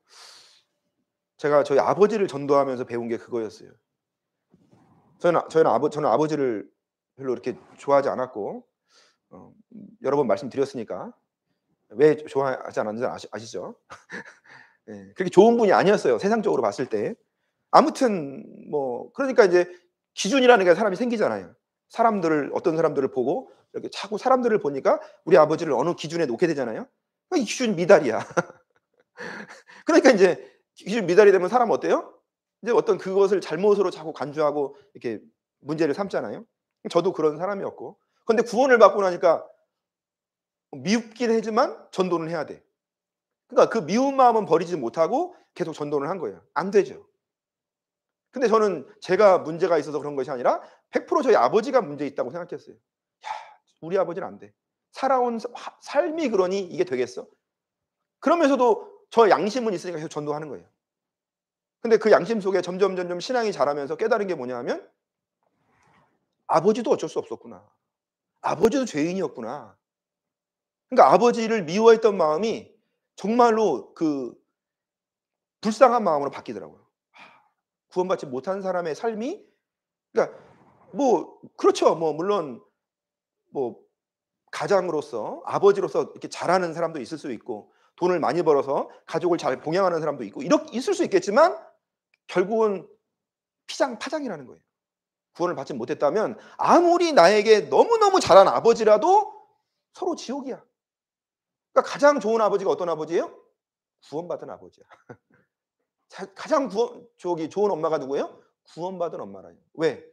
제가 저희 아버지를 전도하면서 배운 게 그거였어요. 저는 저는 아버 저는 아버지를 별로 이렇게 좋아하지 않았고 어, 여러 번 말씀드렸으니까 왜 좋아하지 않았는지 아시, 아시죠? 네, 그렇게 좋은 분이 아니었어요. 세상적으로 봤을 때. 아무튼 뭐 그러니까 이제 기준이라는 게 사람이 생기잖아요. 사람들을 어떤 사람들을 보고 이렇게 자꾸 사람들을 보니까 우리 아버지를 어느 기준에 놓게 되잖아요. 그러니까 이 기준 미달이야. 그러니까 이제 기준 미달이 되면 사람 어때요? 이제 어떤 그것을 잘못으로 자꾸 간주하고 이렇게 문제를 삼잖아요. 저도 그런 사람이었고. 근데 구원을 받고 나니까 미웁긴 하지만 전도는 해야 돼. 그러니까 그 미운 마음은 버리지 못하고 계속 전도를 한 거예요. 안 되죠. 근데 저는 제가 문제가 있어서 그런 것이 아니라 100% 저희 아버지가 문제 있다고 생각했어요. 야, 우리 아버지는 안 돼. 살아온 삶이 그러니 이게 되겠어? 그러면서도 저 양심은 있으니까 계속 전도하는 거예요. 근데 그 양심 속에 점점 점점 신앙이 자라면서 깨달은 게 뭐냐면 아버지도 어쩔 수 없었구나. 아버지도 죄인이었구나. 그러니까 아버지를 미워했던 마음이 정말로 그 불쌍한 마음으로 바뀌더라고요. 구원받지 못한 사람의 삶이 그러니까 뭐 그렇죠. 뭐 물론 뭐 가장으로서 아버지로서 이렇게 잘하는 사람도 있을 수 있고 돈을 많이 벌어서 가족을 잘 봉양하는 사람도 있고 이렇게 있을 수 있겠지만 결국은 피장 파장이라는 거예요. 구원을 받지 못했다면 아무리 나에게 너무너무 잘한 아버지라도 서로 지옥이야. 그러니까 가장 좋은 아버지가 어떤 아버지예요? 구원받은 아버지야. 가장 구원, 저기 좋은 엄마가 누구예요? 구원받은 엄마라니. 왜?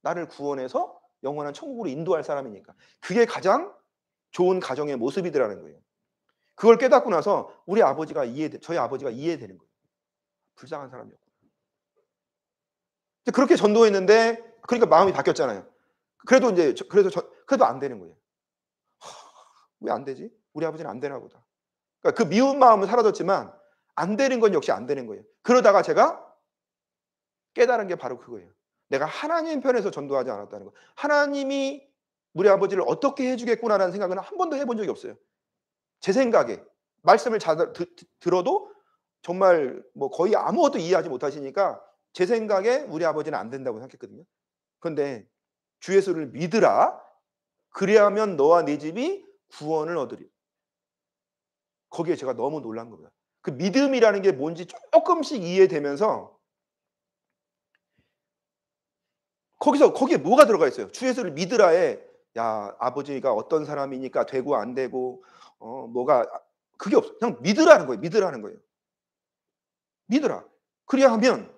나를 구원해서 영원한 천국으로 인도할 사람이니까. 그게 가장 좋은 가정의 모습이더라는 거예요. 그걸 깨닫고 나서 우리 아버지가 이해, 저희 아버지가 이해되는 거예요. 불쌍한 사람이었고. 그렇게 전도했는데 그러니까 마음이 바뀌었잖아요. 그래도 이제 그래도 저, 그래도 안 되는 거예요. 왜 안 되지? 우리 아버지는 안 되나 보다. 그러니까 그 미운 마음은 사라졌지만 안 되는 건 역시 안 되는 거예요. 그러다가 제가 깨달은 게 바로 그거예요. 내가 하나님 편에서 전도하지 않았다는 거. 하나님이 우리 아버지를 어떻게 해주겠구나라는 생각은 한 번도 해본 적이 없어요. 제 생각에 말씀을 잘 들어도 정말 뭐 거의 아무것도 이해하지 못하시니까 제 생각에 우리 아버지는 안 된다고 생각했거든요. 그런데 주 예수를 믿으라. 그래야면 너와 네 집이 구원을 얻으리. 거기에 제가 너무 놀란 겁니다. 그 믿음이라는 게 뭔지 조금씩 이해되면서 거기서 거기에 뭐가 들어가 있어요? 주 예수를 믿으라에 야 아버지가 어떤 사람이니까 되고 안 되고 어 뭐가 그게 없어. 그냥 믿으라는 거예요. 믿으라는 거예요. 믿으라. 그래야 하면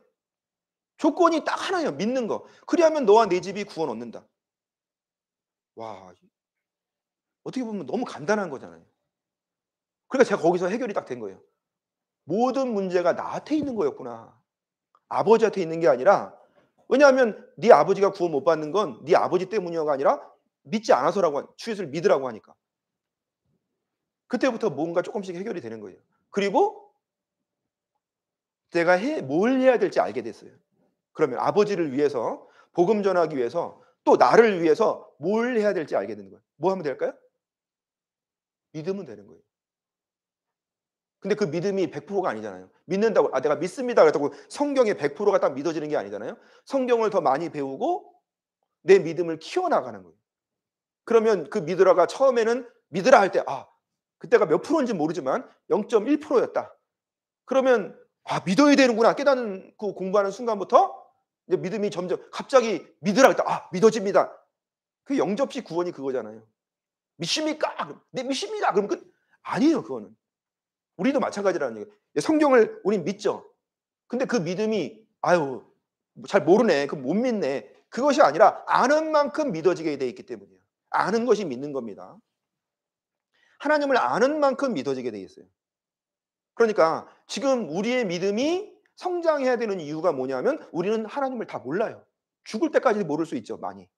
조건이 딱 하나예요. 믿는 거. 그리하면 너와 내 집이 구원 얻는다. 와, 어떻게 보면 너무 간단한 거잖아요. 그러니까 제가 거기서 해결이 딱 된 거예요. 모든 문제가 나한테 있는 거였구나. 아버지한테 있는 게 아니라 왜냐하면 네 아버지가 구원 못 받는 건 네 아버지 때문이어가 아니라 믿지 않아서라고 주예수를 믿으라고 하니까 그때부터 뭔가 조금씩 해결이 되는 거예요. 그리고 내가 해, 뭘 해야 될지 알게 됐어요. 그러면 아버지를 위해서 복음 전하기 위해서 또 나를 위해서 뭘 해야 될지 알게 되는 거예요. 뭐 하면 될까요? 믿으면 되는 거예요. 근데 그 믿음이 100%가 아니잖아요. 믿는다고 아 내가 믿습니다 그랬다고 성경의 100%가 딱 믿어지는 게 아니잖아요. 성경을 더 많이 배우고 내 믿음을 키워나가는 거예요. 그러면 그 믿으라가 처음에는 믿으라 할때 아 그때가 몇 프로인지 모르지만 0.1%였다. 그러면 아 믿어야 되는구나 깨닫는 그 공부하는 순간부터 이제 믿음이 점점 갑자기 믿으라 그랬다. 아, 믿어집니다. 그 영접시 구원이 그거잖아요. 믿습니까? 네, 믿습니다. 그럼 끝. 아니에요, 그거는. 우리도 마찬가지라는 얘기예요. 예, 성경을 우린 믿죠. 근데 그 믿음이 아유, 뭐 잘 모르네. 그 못 믿네. 그것이 아니라 아는 만큼 믿어지게 돼 있기 때문이에요. 아는 것이 믿는 겁니다. 하나님을 아는 만큼 믿어지게 돼 있어요. 그러니까 지금 우리의 믿음이 성장해야 되는 이유가 뭐냐면 우리는 하나님을 다 몰라요. 죽을 때까지 모를 수 있죠, 많이.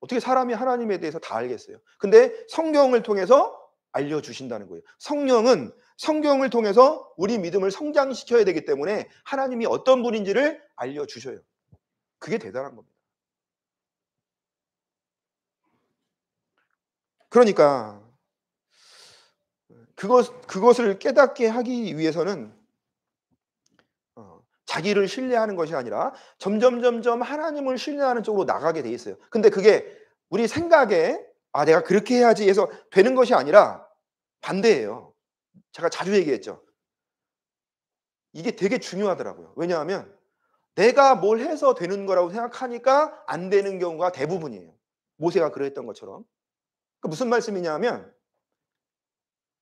어떻게 사람이 하나님에 대해서 다 알겠어요? 근데 성경을 통해서 알려주신다는 거예요. 성령은 성경을 통해서 우리 믿음을 성장시켜야 되기 때문에 하나님이 어떤 분인지를 알려주셔요. 그게 대단한 겁니다. 그러니까 그것, 그것을 깨닫게 하기 위해서는 자기를 신뢰하는 것이 아니라 점점 점점 하나님을 신뢰하는 쪽으로 나가게 돼 있어요. 근데 그게 우리 생각에 아 내가 그렇게 해야지 해서 되는 것이 아니라 반대예요. 제가 자주 얘기했죠. 이게 되게 중요하더라고요. 왜냐하면 내가 뭘 해서 되는 거라고 생각하니까 안 되는 경우가 대부분이에요. 모세가 그랬던 것처럼. 그 무슨 말씀이냐면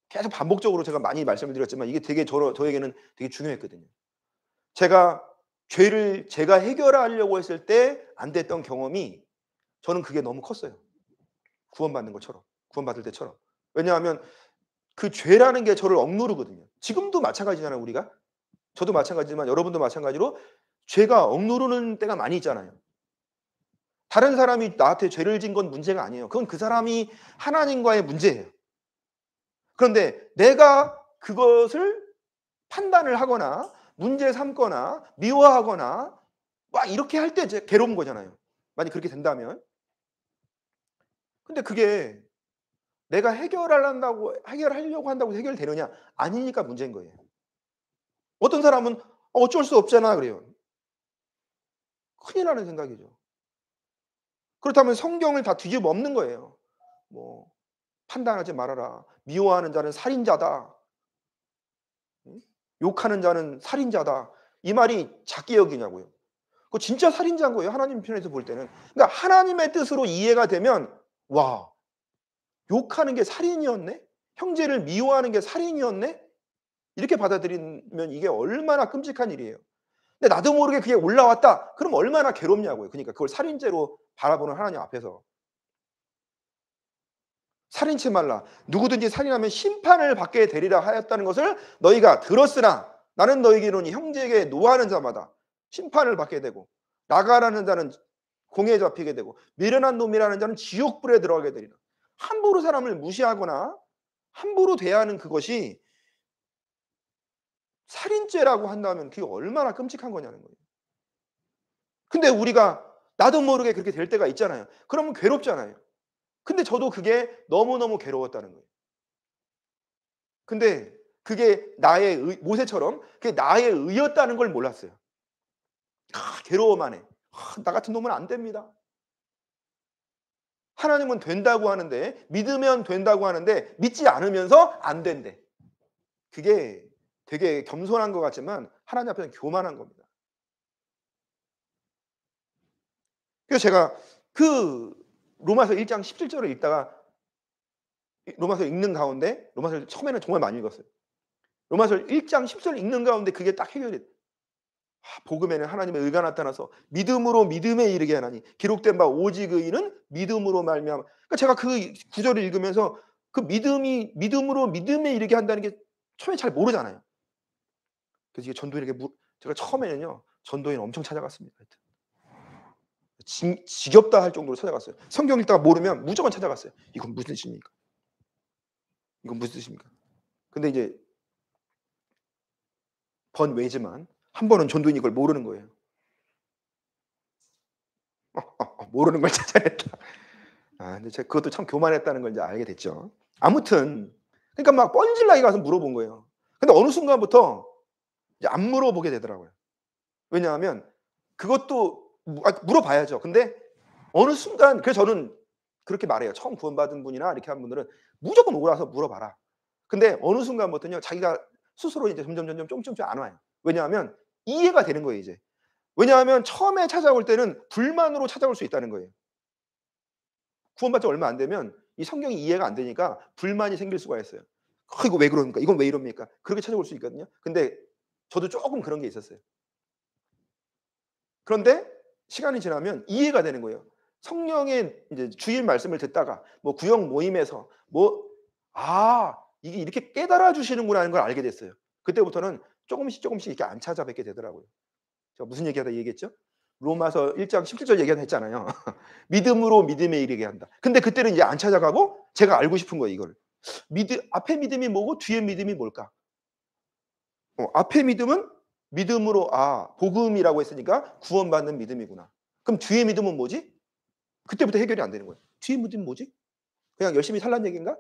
계속 반복적으로 제가 많이 말씀을 드렸지만 이게 되게 저, 저에게는 되게 중요했거든요. 제가 죄를 제가 해결하려고 했을 때 안 됐던 경험이 저는 그게 너무 컸어요. 구원받는 것처럼. 구원받을 때처럼. 왜냐하면 그 죄라는 게 저를 억누르거든요. 지금도 마찬가지잖아요, 우리가. 저도 마찬가지지만 여러분도 마찬가지로 죄가 억누르는 때가 많이 있잖아요. 다른 사람이 나한테 죄를 진 건 문제가 아니에요. 그건 그 사람이 하나님과의 문제예요. 그런데 내가 그것을 판단을 하거나 문제 삼거나 미워하거나 막 이렇게 할 때 괴로운 거잖아요. 만약 그렇게 된다면. 근데 그게 내가 해결하려고 해결하려고 한다고 해결되느냐 아니니까 문제인 거예요. 어떤 사람은 어, 어쩔 수 없잖아 그래요. 큰일 나는 생각이죠. 그렇다면 성경을 다 뒤집어 엎는 거예요. 뭐 판단하지 말아라. 미워하는 자는 살인자다. 욕하는 자는 살인자다. 이 말이 작게 여기냐고요. 그 진짜 살인자인 거예요. 하나님 편에서 볼 때는. 그러니까 하나님의 뜻으로 이해가 되면 와 욕하는 게 살인이었네. 형제를 미워하는 게 살인이었네. 이렇게 받아들이면 이게 얼마나 끔찍한 일이에요. 근데 나도 모르게 그게 올라왔다. 그럼 얼마나 괴롭냐고요. 그러니까 그걸 살인죄로 바라보는 하나님 앞에서. 살인치 말라. 누구든지 살인하면 심판을 받게 되리라 하였다는 것을 너희가 들었으나 나는 너희기게로는 형제에게 노하는 자마다 심판을 받게 되고 나가라는 자는 공에 잡히게 되고 미련한 놈이라는 자는 지옥불에 들어가게 되리라. 함부로 사람을 무시하거나 함부로 대하는 그것이 살인죄라고 한다면 그게 얼마나 끔찍한 거냐는 거예요. 근데 우리가 나도 모르게 그렇게 될 때가 있잖아요. 그러면 괴롭잖아요. 근데 저도 그게 너무너무 괴로웠다는 거예요. 근데 그게 나의 의, 모세처럼 그게 나의 의였다는 걸 몰랐어요. 아, 괴로워만 해. 아, 나 같은 놈은 안 됩니다. 하나님은 된다고 하는데 믿으면 된다고 하는데 믿지 않으면서 안 된대. 그게 되게 겸손한 것 같지만 하나님 앞에서 교만한 겁니다. 그래서 제가 그 로마서 1장 17절을 읽다가 로마서 읽는 가운데 로마서를 처음에는 정말 많이 읽었어요. 로마서 1장 10절 읽는 가운데 그게 딱 해결이 돼. 아, 복음에는 하나님의 의가 나타나서 믿음으로 믿음에 이르게 하나니 기록된 바 오직 의인은 믿음으로 말미암아. 그러니까 제가 그 구절을 읽으면서 그 믿음이 믿음으로 믿음에 이르게 한다는 게 처음에 잘 모르잖아요. 그래서 이게 전도인에게 제가 처음에는요 전도인 엄청 찾아갔습니다. 하여튼. 지, 지겹다 할 정도로 찾아갔어요. 성경 읽다가 모르면 무조건 찾아갔어요. 이건 무슨 뜻입니까? 이건 무슨 뜻입니까? 근데 이제 번 외지만 한 번은 존도인 이걸 모르는 거예요. 어, 어, 어, 모르는 걸 찾아냈다. 아, 근데 제가 그것도 참 교만했다는 걸 이제 알게 됐죠. 아무튼 그러니까 막번질나게 가서 물어본 거예요. 근데 어느 순간부터 이제 안 물어보게 되더라고요. 왜냐하면 그것도 아, 물어봐야죠. 근데 어느 순간 그래서 저는 그렇게 말해요. 처음 구원받은 분이나 이렇게 한 분들은 무조건 오라서 물어봐라. 근데 어느 순간부터는요. 자기가 스스로 이제 점점 점점 좀좀좀 안 와요. 왜냐하면 이해가 되는 거예요, 이제. 왜냐하면 처음에 찾아올 때는 불만으로 찾아올 수 있다는 거예요. 구원받지 얼마 안 되면 이 성경이 이해가 안 되니까 불만이 생길 수가 있어요. 어, 이거 왜 그러니까? 이건 왜 이럽니까? 그렇게 찾아올 수 있거든요. 근데 저도 조금 그런 게 있었어요. 그런데 시간이 지나면 이해가 되는 거예요. 성령의 이제 주일 말씀을 듣다가 뭐 구역 모임에서 뭐아 이게 이렇게 깨달아 주시는구나 하는 걸 알게 됐어요. 그때부터는 조금씩 조금씩 이렇게 안 찾아뵙게 되더라고요. 제가 무슨 얘기하다 얘기했죠? 로마서 1장 17절 얘기했잖아요. 믿음으로 믿음에 이르게 한다. 근데 그때는 이제 안 찾아가고 제가 알고 싶은 거예요, 이걸. 믿음 앞에 믿음이 뭐고 뒤에 믿음이 뭘까? 어, 앞에 믿음은 믿음으로 아 복음이라고 했으니까 구원받는 믿음이구나. 그럼 뒤에 믿음은 뭐지? 그때부터 해결이 안 되는 거예요. 뒤에 믿음 뭐지? 그냥 열심히 살란 얘기인가?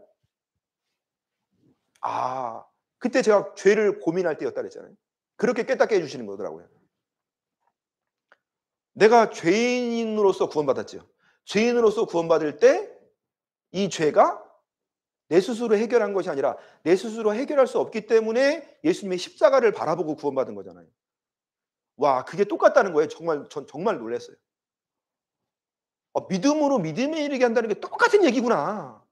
아 그때 제가 죄를 고민할 때였다 그랬잖아요. 그렇게 깨닫게 해주시는 거더라고요. 내가 죄인으로서 구원받았죠. 죄인으로서 구원받을 때 이 죄가 내 스스로 해결한 것이 아니라 내 스스로 해결할 수 없기 때문에 예수님의 십자가를 바라보고 구원받은 거잖아요. 와, 그게 똑같다는 거예요. 정말 전 정말 놀랐어요. 어, 믿음으로 믿음에 이르게 한다는 게 똑같은 얘기구나.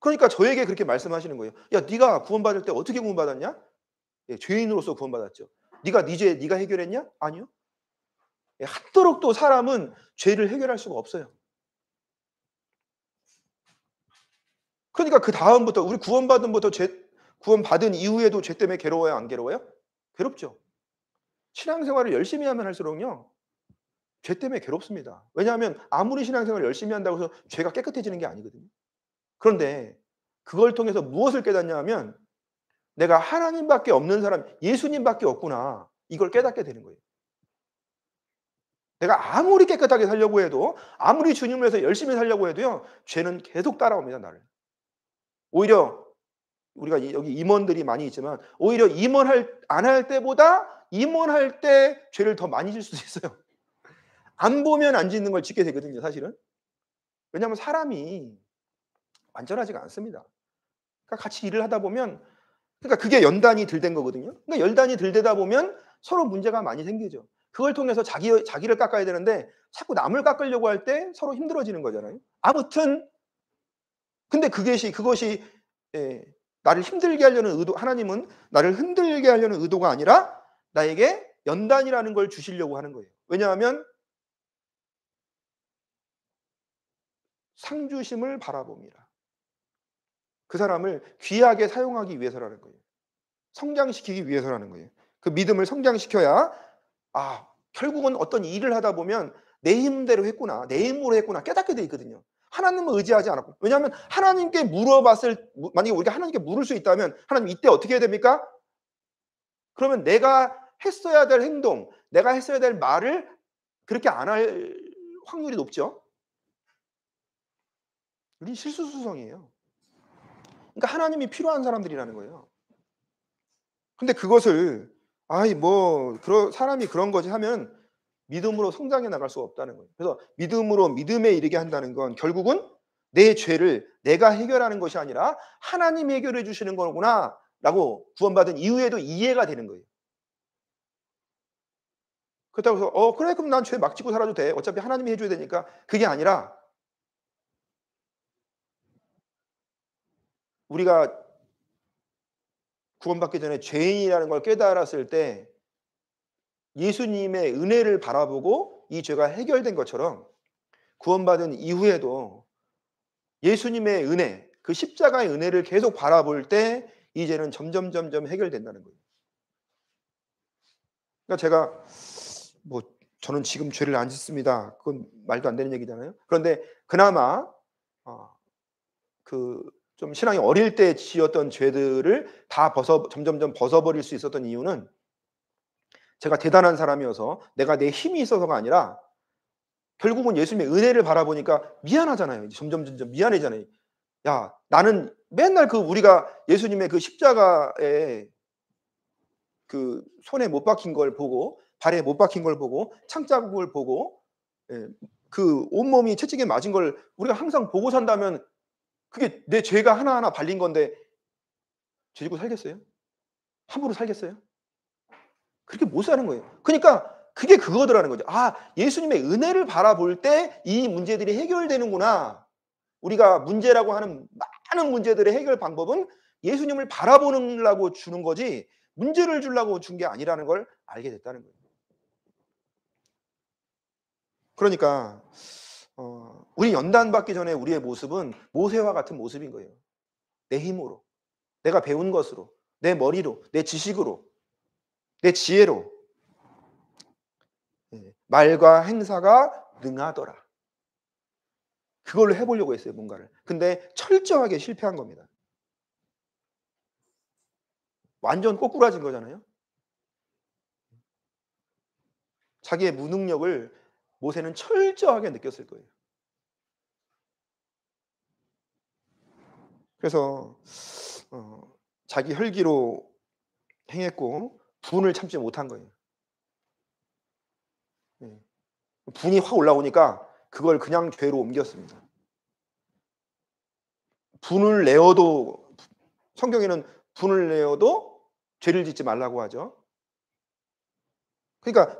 그러니까 저에게 그렇게 말씀하시는 거예요. 야, 네가 구원받을 때 어떻게 구원받았냐? 예, 죄인으로서 구원받았죠. 네가 니 죄, 네가 해결했냐? 아니요. 예, 하도록 또 사람은 죄를 해결할 수가 없어요. 그러니까 그 다음부터 우리 구원받은 부터 죄 구원받은 이후에도 죄 때문에 괴로워요, 안 괴로워요? 괴롭죠. 신앙생활을 열심히 하면 할수록요. 죄 때문에 괴롭습니다. 왜냐하면 아무리 신앙생활을 열심히 한다고 해서 죄가 깨끗해지는 게 아니거든요. 그런데 그걸 통해서 무엇을 깨닫냐 하면 내가 하나님밖에 없는 사람, 예수님밖에 없구나. 이걸 깨닫게 되는 거예요. 내가 아무리 깨끗하게 살려고 해도 아무리 주님을 위해서 열심히 살려고 해도요. 죄는 계속 따라옵니다, 나를. 오히려 우리가 여기 임원들이 많이 있지만 오히려 임원할 안 할 때보다 임원할 때 죄를 더 많이 질 수도 있어요. 안 보면 안 짓는 걸 짓게 되거든요, 사실은. 왜냐하면 사람이 완전하지가 않습니다. 그러니까 같이 일을 하다 보면 그러니까 그게 연단이 들 된 거거든요. 그러니까 연단이 들되다 보면 서로 문제가 많이 생기죠. 그걸 통해서 자기, 자기를 깎아야 되는데 자꾸 남을 깎으려고 할 때 서로 힘들어지는 거잖아요. 아무튼 근데 그것이 그것이 예, 나를 힘들게 하려는 의도 하나님은 나를 흔들게 하려는 의도가 아니라 나에게 연단이라는 걸 주시려고 하는 거예요. 왜냐하면 상주심을 바라봅니다. 그 사람을 귀하게 사용하기 위해서라는 거예요. 성장시키기 위해서라는 거예요. 그 믿음을 성장시켜야 아 결국은 어떤 일을 하다 보면 내 힘대로 했구나 내 힘으로 했구나 깨닫게 돼 있거든요. 하나님을 의지하지 않았고 왜냐하면 하나님께 물어봤을 만약에 우리가 하나님께 물을 수 있다면 하나님 이때 어떻게 해야 됩니까? 그러면 내가 했어야 될 행동, 내가 했어야 될 말을 그렇게 안 할 확률이 높죠. 우리 실수 수성이에요. 그러니까 하나님이 필요한 사람들이라는 거예요. 근데 그것을 아이 뭐 그런 사람이 그런 거지 하면 믿음으로 성장해 나갈 수가 없다는 거예요. 그래서 믿음으로 믿음에 이르게 한다는 건 결국은 내 죄를 내가 해결하는 것이 아니라 하나님이 해결해 주시는 거구나 라고 구원받은 이후에도 이해가 되는 거예요. 그렇다고 해서 어 그래 그럼 난 죄 막 짓고 살아도 돼. 어차피 하나님이 해줘야 되니까 그게 아니라 우리가 구원받기 전에 죄인이라는 걸 깨달았을 때 예수님의 은혜를 바라보고 이 죄가 해결된 것처럼 구원받은 이후에도 예수님의 은혜, 그 십자가의 은혜를 계속 바라볼 때 이제는 점점 점점 해결된다는 거예요. 그러니까 제가 뭐 저는 지금 죄를 안 짓습니다. 그건 말도 안 되는 얘기잖아요. 그런데 그나마 어, 그좀 신앙이 어릴 때 지었던 죄들을 다 벗어 점점점 벗어버릴 수 있었던 이유는 제가 대단한 사람이어서 내가 내 힘이 있어서가 아니라 결국은 예수님의 은혜를 바라보니까 미안하잖아요. 점점 점점 미안해잖아요. 야, 나는 맨날 그 우리가 예수님의 그 십자가에 그 손에 못 박힌 걸 보고 발에 못 박힌 걸 보고 창자국을 보고 예, 그 온몸이 채찍에 맞은 걸 우리가 항상 보고 산다면 그게 내 죄가 하나하나 발린 건데 죄지고 살겠어요? 함부로 살겠어요? 그렇게 못 사는 거예요. 그러니까 그게 그거더라는 거죠. 아, 예수님의 은혜를 바라볼 때 이 문제들이 해결되는구나. 우리가 문제라고 하는 많은 문제들의 해결 방법은 예수님을 바라보는라고 주는 거지 문제를 주려고 준 게 아니라는 걸 알게 됐다는 거예요. 그러니까 어, 우리 연단 받기 전에 우리의 모습은 모세와 같은 모습인 거예요. 내 힘으로, 내가 배운 것으로, 내 머리로, 내 지식으로 내 지혜로 예, 말과 행사가 능하더라. 그걸로 해보려고 했어요, 뭔가를. 근데 철저하게 실패한 겁니다. 완전 꼬꾸라진 거잖아요. 자기의 무능력을 모세는 철저하게 느꼈을 거예요. 그래서 어, 자기 혈기로 행했고 분을 참지 못한 거예요. 예. 분이 확 올라오니까 그걸 그냥 죄로 옮겼습니다. 분을 내어도 성경에는 분을 내어도 죄를 짓지 말라고 하죠. 그러니까,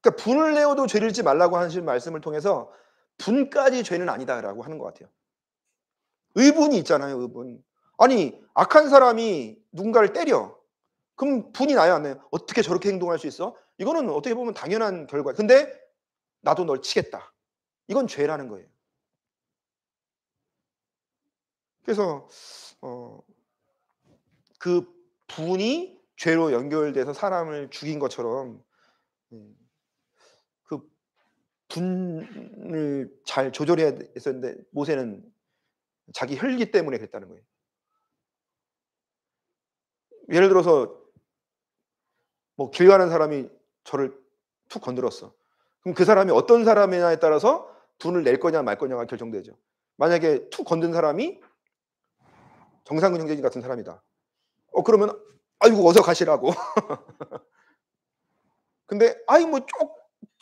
그러니까 분을 내어도 죄를 짓지 말라고 하신 말씀을 통해서 분까지 죄는 아니다라고 하는 것 같아요. 의분이 있잖아요, 의분. 아니 악한 사람이 누군가를 때려 그럼 분이 나요, 안 나요? 어떻게 저렇게 행동할 수 있어? 이거는 어떻게 보면 당연한 결과. 근데 나도 널 치겠다. 이건 죄라는 거예요. 그래서 어, 그 분이 죄로 연결돼서 사람을 죽인 것처럼 음, 그 분을 잘 조절해야 했었는데 모세는 자기 혈기 때문에 그랬다는 거예요. 예를 들어서 뭐길 가는 사람이 저를 툭 건드렸어. 그럼 그 사람이 어떤 사람이냐에 따라서 돈을 낼 거냐 말 거냐가 결정되죠. 만약에 툭 건든 사람이 정상근 형제님 같은 사람이다. 어 그러면 아이고 어서 가시라고. 근데 아이 뭐 쪽,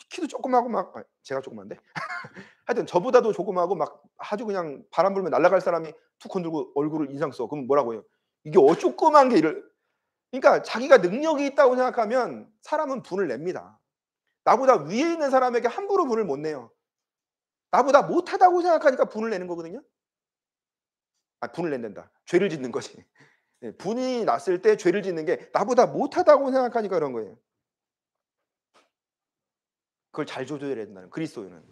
키도 조금하고 막 제가 조그만데 하여튼 저보다도 조금하고 막 아주 그냥 바람 불면 날아갈 사람이 툭 건들고 얼굴을 인상 써. 그럼 뭐라고 해요? 이게 어조그만 게 이를 그러니까 자기가 능력이 있다고 생각하면 사람은 분을 냅니다. 나보다 위에 있는 사람에게 함부로 분을 못 내요. 나보다 못하다고 생각하니까 분을 내는 거거든요. 아, 분을 낸다. 죄를 짓는 거지. 네, 분이 났을 때 죄를 짓는 게 나보다 못하다고 생각하니까 그런 거예요. 그걸 잘 조절해야 된다는 그리스도인은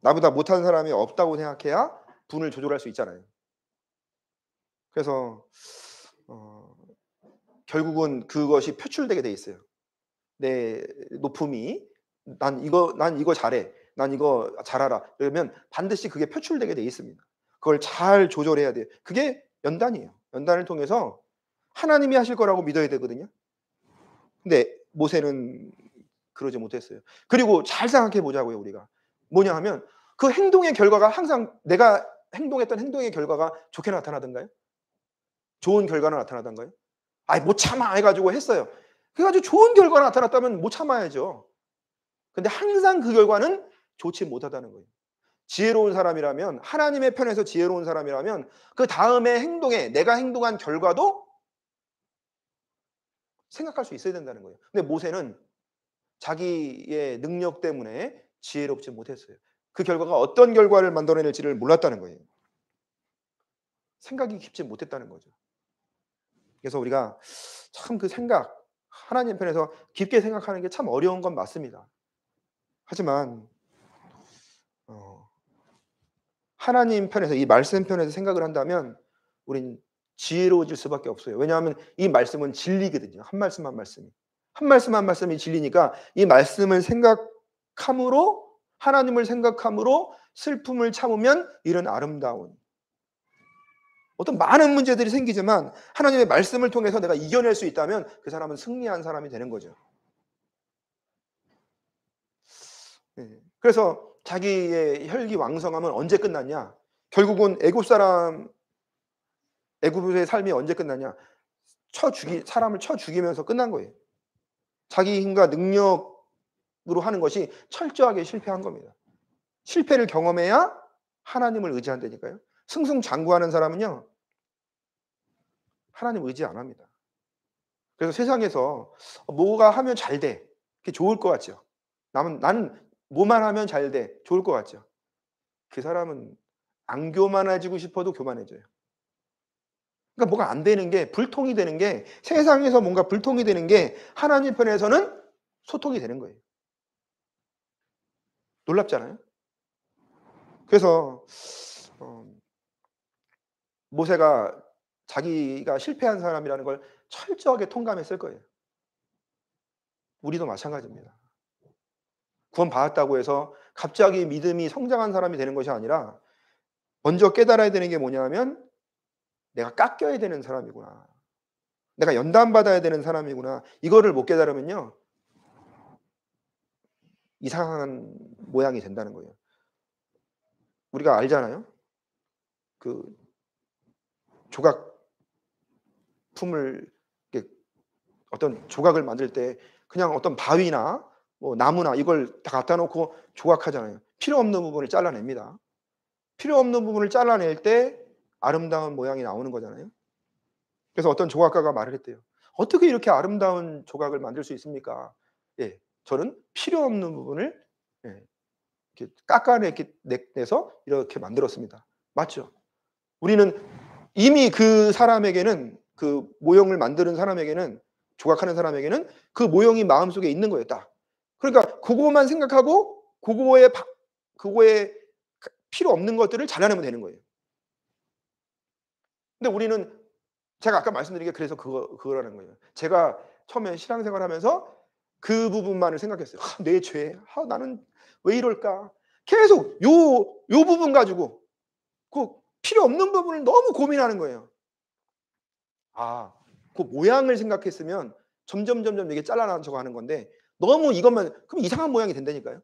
나보다 못한 사람이 없다고 생각해야 분을 조절할 수 있잖아요. 그래서 어, 결국은 그것이 표출되게 돼 있어요. 내 높음이 난 이거 난 이거 잘해. 난 이거 잘하라. 그러면 반드시 그게 표출되게 돼 있습니다. 그걸 잘 조절해야 돼요. 그게 연단이에요. 연단을 통해서 하나님이 하실 거라고 믿어야 되거든요. 근데 모세는 그러지 못했어요. 그리고 잘 생각해 보자고요, 우리가. 뭐냐 하면 그 행동의 결과가 항상 내가 행동했던 행동의 결과가 좋게 나타나던가요? 좋은 결과로 나타나던가요? 아못 참아 해가지고 했어요. 그래가지고 좋은 결과 나타났다면 못 참아야죠. 근데 항상 그 결과는 좋지 못하다는 거예요. 지혜로운 사람이라면 하나님의 편에서 지혜로운 사람이라면 그 다음에 행동에 내가 행동한 결과도 생각할 수 있어야 된다는 거예요. 근데 모세는 자기의 능력 때문에 지혜롭지 못했어요. 그 결과가 어떤 결과를 만들어낼지를 몰랐다는 거예요. 생각이 깊지 못했다는 거죠. 그래서 우리가 참 그 생각, 하나님 편에서 깊게 생각하는 게 참 어려운 건 맞습니다. 하지만 어, 하나님 편에서 이 말씀 편에서 생각을 한다면 우린 지혜로워질 수밖에 없어요. 왜냐하면 이 말씀은 진리거든요. 한 말씀 한 말씀이. 한 말씀 한 말씀이 진리니까 이 말씀을 생각함으로 하나님을 생각함으로 슬픔을 참으면 이런 아름다운 어떤 많은 문제들이 생기지만 하나님의 말씀을 통해서 내가 이겨낼 수 있다면 그 사람은 승리한 사람이 되는 거죠. 네. 그래서 자기의 혈기 왕성함은 언제 끝났냐? 결국은 애굽 사람 애굽의 삶이 언제 끝났냐? 쳐 죽이 사람을 쳐 죽이면서 끝난 거예요. 자기 힘과 능력으로 하는 것이 철저하게 실패한 겁니다. 실패를 경험해야 하나님을 의지한다니까요. 승승장구하는 사람은요. 하나님 의지 안 합니다. 그래서 세상에서 뭐가 하면 잘 돼. 그게 좋을 것 같죠. 나는, 나는 뭐만 하면 잘 돼. 좋을 것 같죠. 그 사람은 안 교만해지고 싶어도 교만해져요. 그러니까 뭐가 안 되는 게 불통이 되는 게 세상에서 뭔가 불통이 되는 게 하나님 편에서는 소통이 되는 거예요. 놀랍잖아요. 그래서 어, 모세가 자기가 실패한 사람이라는 걸 철저하게 통감했을 거예요. 우리도 마찬가지입니다. 구원받았다고 해서 갑자기 믿음이 성장한 사람이 되는 것이 아니라 먼저 깨달아야 되는 게 뭐냐면 내가 깎여야 되는 사람이구나. 내가 연단받아야 되는 사람이구나. 이거를 못 깨달으면요. 이상한 모양이 된다는 거예요. 우리가 알잖아요. 그 조각품을 어떤 조각을 만들 때 그냥 어떤 바위나 뭐 나무나 이걸 다 갖다 놓고 조각하잖아요. 필요 없는 부분을 잘라냅니다. 필요 없는 부분을 잘라낼 때 아름다운 모양이 나오는 거잖아요. 그래서 어떤 조각가가 말을 했대요. 어떻게 이렇게 아름다운 조각을 만들 수 있습니까? 예, 저는 필요 없는 부분을 예, 이렇게 깎아내서 이렇게 만들었습니다. 맞죠? 우리는 이미 그 사람에게는 그 모형을 만드는 사람에게는 조각하는 사람에게는 그 모형이 마음속에 있는 거였다. 그러니까 그거만 생각하고 그거에 그거에 필요 없는 것들을 잘라내면 되는 거예요. 근데 우리는 제가 아까 말씀드린 게 그래서 그거 그거라는 거예요. 제가 처음에 신앙생활 하면서 그 부분만을 생각했어요. 아, 내 죄. 아, 나는 왜 이럴까? 계속 요 요 부분 가지고 그 필요 없는 부분을 너무 고민하는 거예요. 아, 그 모양을 생각했으면 점점 점점 이게 잘라나는 척 하는 건데 너무 이것만 그럼 이상한 모양이 된다니까요.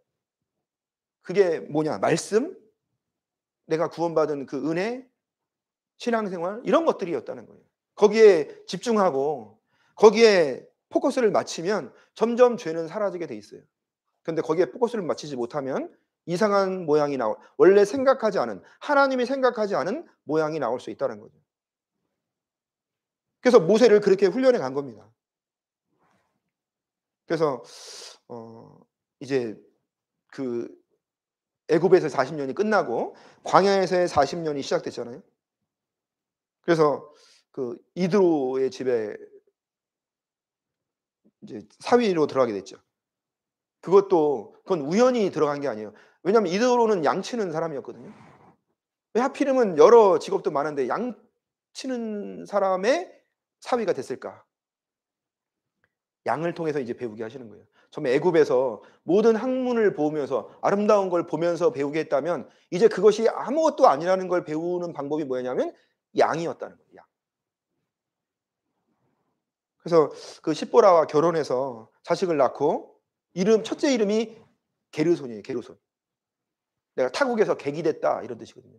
그게 뭐냐? 말씀, 내가 구원받은 그 은혜, 신앙생활 이런 것들이었다는 거예요. 거기에 집중하고 거기에 포커스를 맞추면 점점 죄는 사라지게 돼 있어요. 근데 거기에 포커스를 맞추지 못하면 이상한 모양이 나올 원래 생각하지 않은 하나님이 생각하지 않은 모양이 나올 수 있다는 거죠. 그래서 모세를 그렇게 훈련해 간 겁니다. 그래서 어, 이제 그 애굽에서 40년이 끝나고 광야에서의 40년이 시작됐잖아요. 그래서 그 이드로의 집에 이제 사위로 들어가게 됐죠. 그것도 그건 우연히 들어간 게 아니에요. 왜냐하면 이드로는 양치는 사람이었거든요. 왜 하필이면 여러 직업도 많은데 양치는 사람의 사위가 됐을까? 양을 통해서 이제 배우게 하시는 거예요. 처음에 애굽에서 모든 학문을 보면서 아름다운 걸 보면서 배우게 했다면 이제 그것이 아무것도 아니라는 걸 배우는 방법이 뭐냐면 양이었다는 거예요. 양. 그래서 그 십보라와 결혼해서 자식을 낳고 이름 첫째 이름이 게르손이에요. 게르손. 내가 타국에서 객이됐다 이런 뜻이거든요.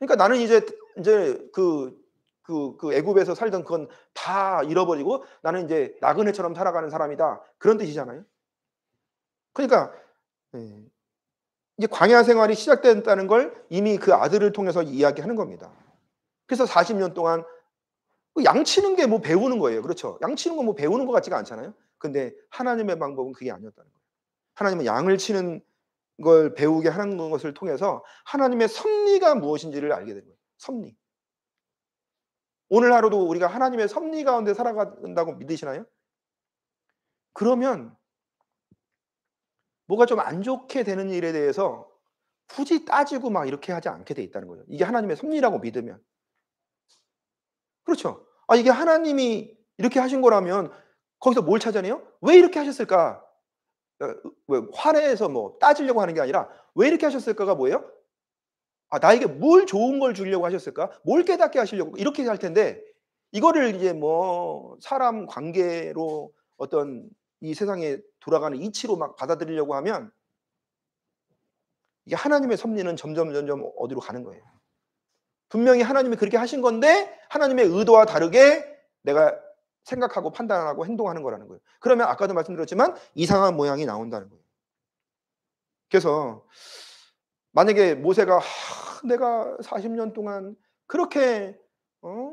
그러니까 나는 이제 이제 그 그, 그 애굽에서 살던 그건 다 잃어버리고 나는 이제 나그네처럼 살아가는 사람이다 그런 뜻이잖아요. 그러니까 네. 이제 광야 생활이 시작된다는 걸 이미 그 아들을 통해서 이야기하는 겁니다. 그래서 40년 동안 그 양치는 게 뭐 배우는 거예요, 그렇죠? 양치는 건뭐 배우는 것 같지가 않잖아요. 근데 하나님의 방법은 그게 아니었다는 거예요. 하나님은 양을 치는 걸 배우게 하는 것을 통해서 하나님의 섭리가 무엇인지를 알게 되는 거예요. 섭리. 오늘 하루도 우리가 하나님의 섭리 가운데 살아간다고 믿으시나요? 그러면 뭐가 좀 안 좋게 되는 일에 대해서 굳이 따지고 막 이렇게 하지 않게 돼 있다는 거죠 이게 하나님의 섭리라고 믿으면. 그렇죠. 아, 이게 하나님이 이렇게 하신 거라면 거기서 뭘 찾아내요? 왜 이렇게 하셨을까? 그러니까 화내서 뭐 따지려고 하는 게 아니라 왜 이렇게 하셨을까가 뭐예요? 아 나에게 뭘 좋은 걸 주려고 하셨을까? 뭘 깨닫게 하시려고 이렇게 할 텐데 이거를 이제 뭐 사람 관계로 어떤 이 세상에 돌아가는 이치로 막 받아들이려고 하면 이게 하나님의 섭리는 점점 점점 어디로 가는 거예요. 분명히 하나님이 그렇게 하신 건데 하나님의 의도와 다르게 내가 생각하고 판단하고 행동하는 거라는 거예요. 그러면 아까도 말씀드렸지만 이상한 모양이 나온다는 거예요. 그래서 만약에 모세가 하, 내가 40년 동안 그렇게 어?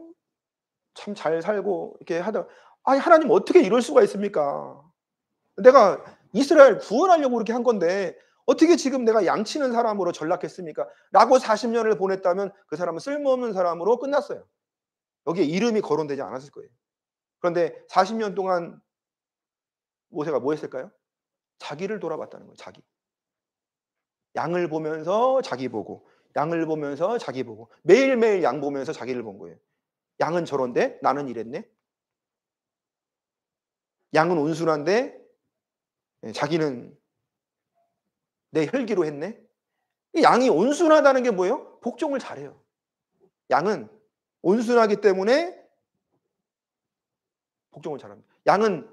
참잘 살고 이렇게 하다 아 하나님 어떻게 이럴 수가 있습니까? 내가 이스라엘 구원하려고 이렇게 한 건데 어떻게 지금 내가 양치는 사람으로 전락했습니까? 라고 40년을 보냈다면 그 사람은 쓸모없는 사람으로 끝났어요. 여기에 이름이 거론되지 않았을 거예요. 그런데 40년 동안 모세가 뭐 했을까요? 자기를 돌아봤다는 거예요. 자기. 양을 보면서 자기 보고 양을 보면서 자기 보고 매일매일 양 보면서 자기를 본 거예요. 양은 저런데 나는 이랬네. 양은 온순한데 예, 자기는 내 혈기로 했네. 양이 온순하다는 게 뭐예요? 복종을 잘해요. 양은 온순하기 때문에 복종을 잘합니다. 양은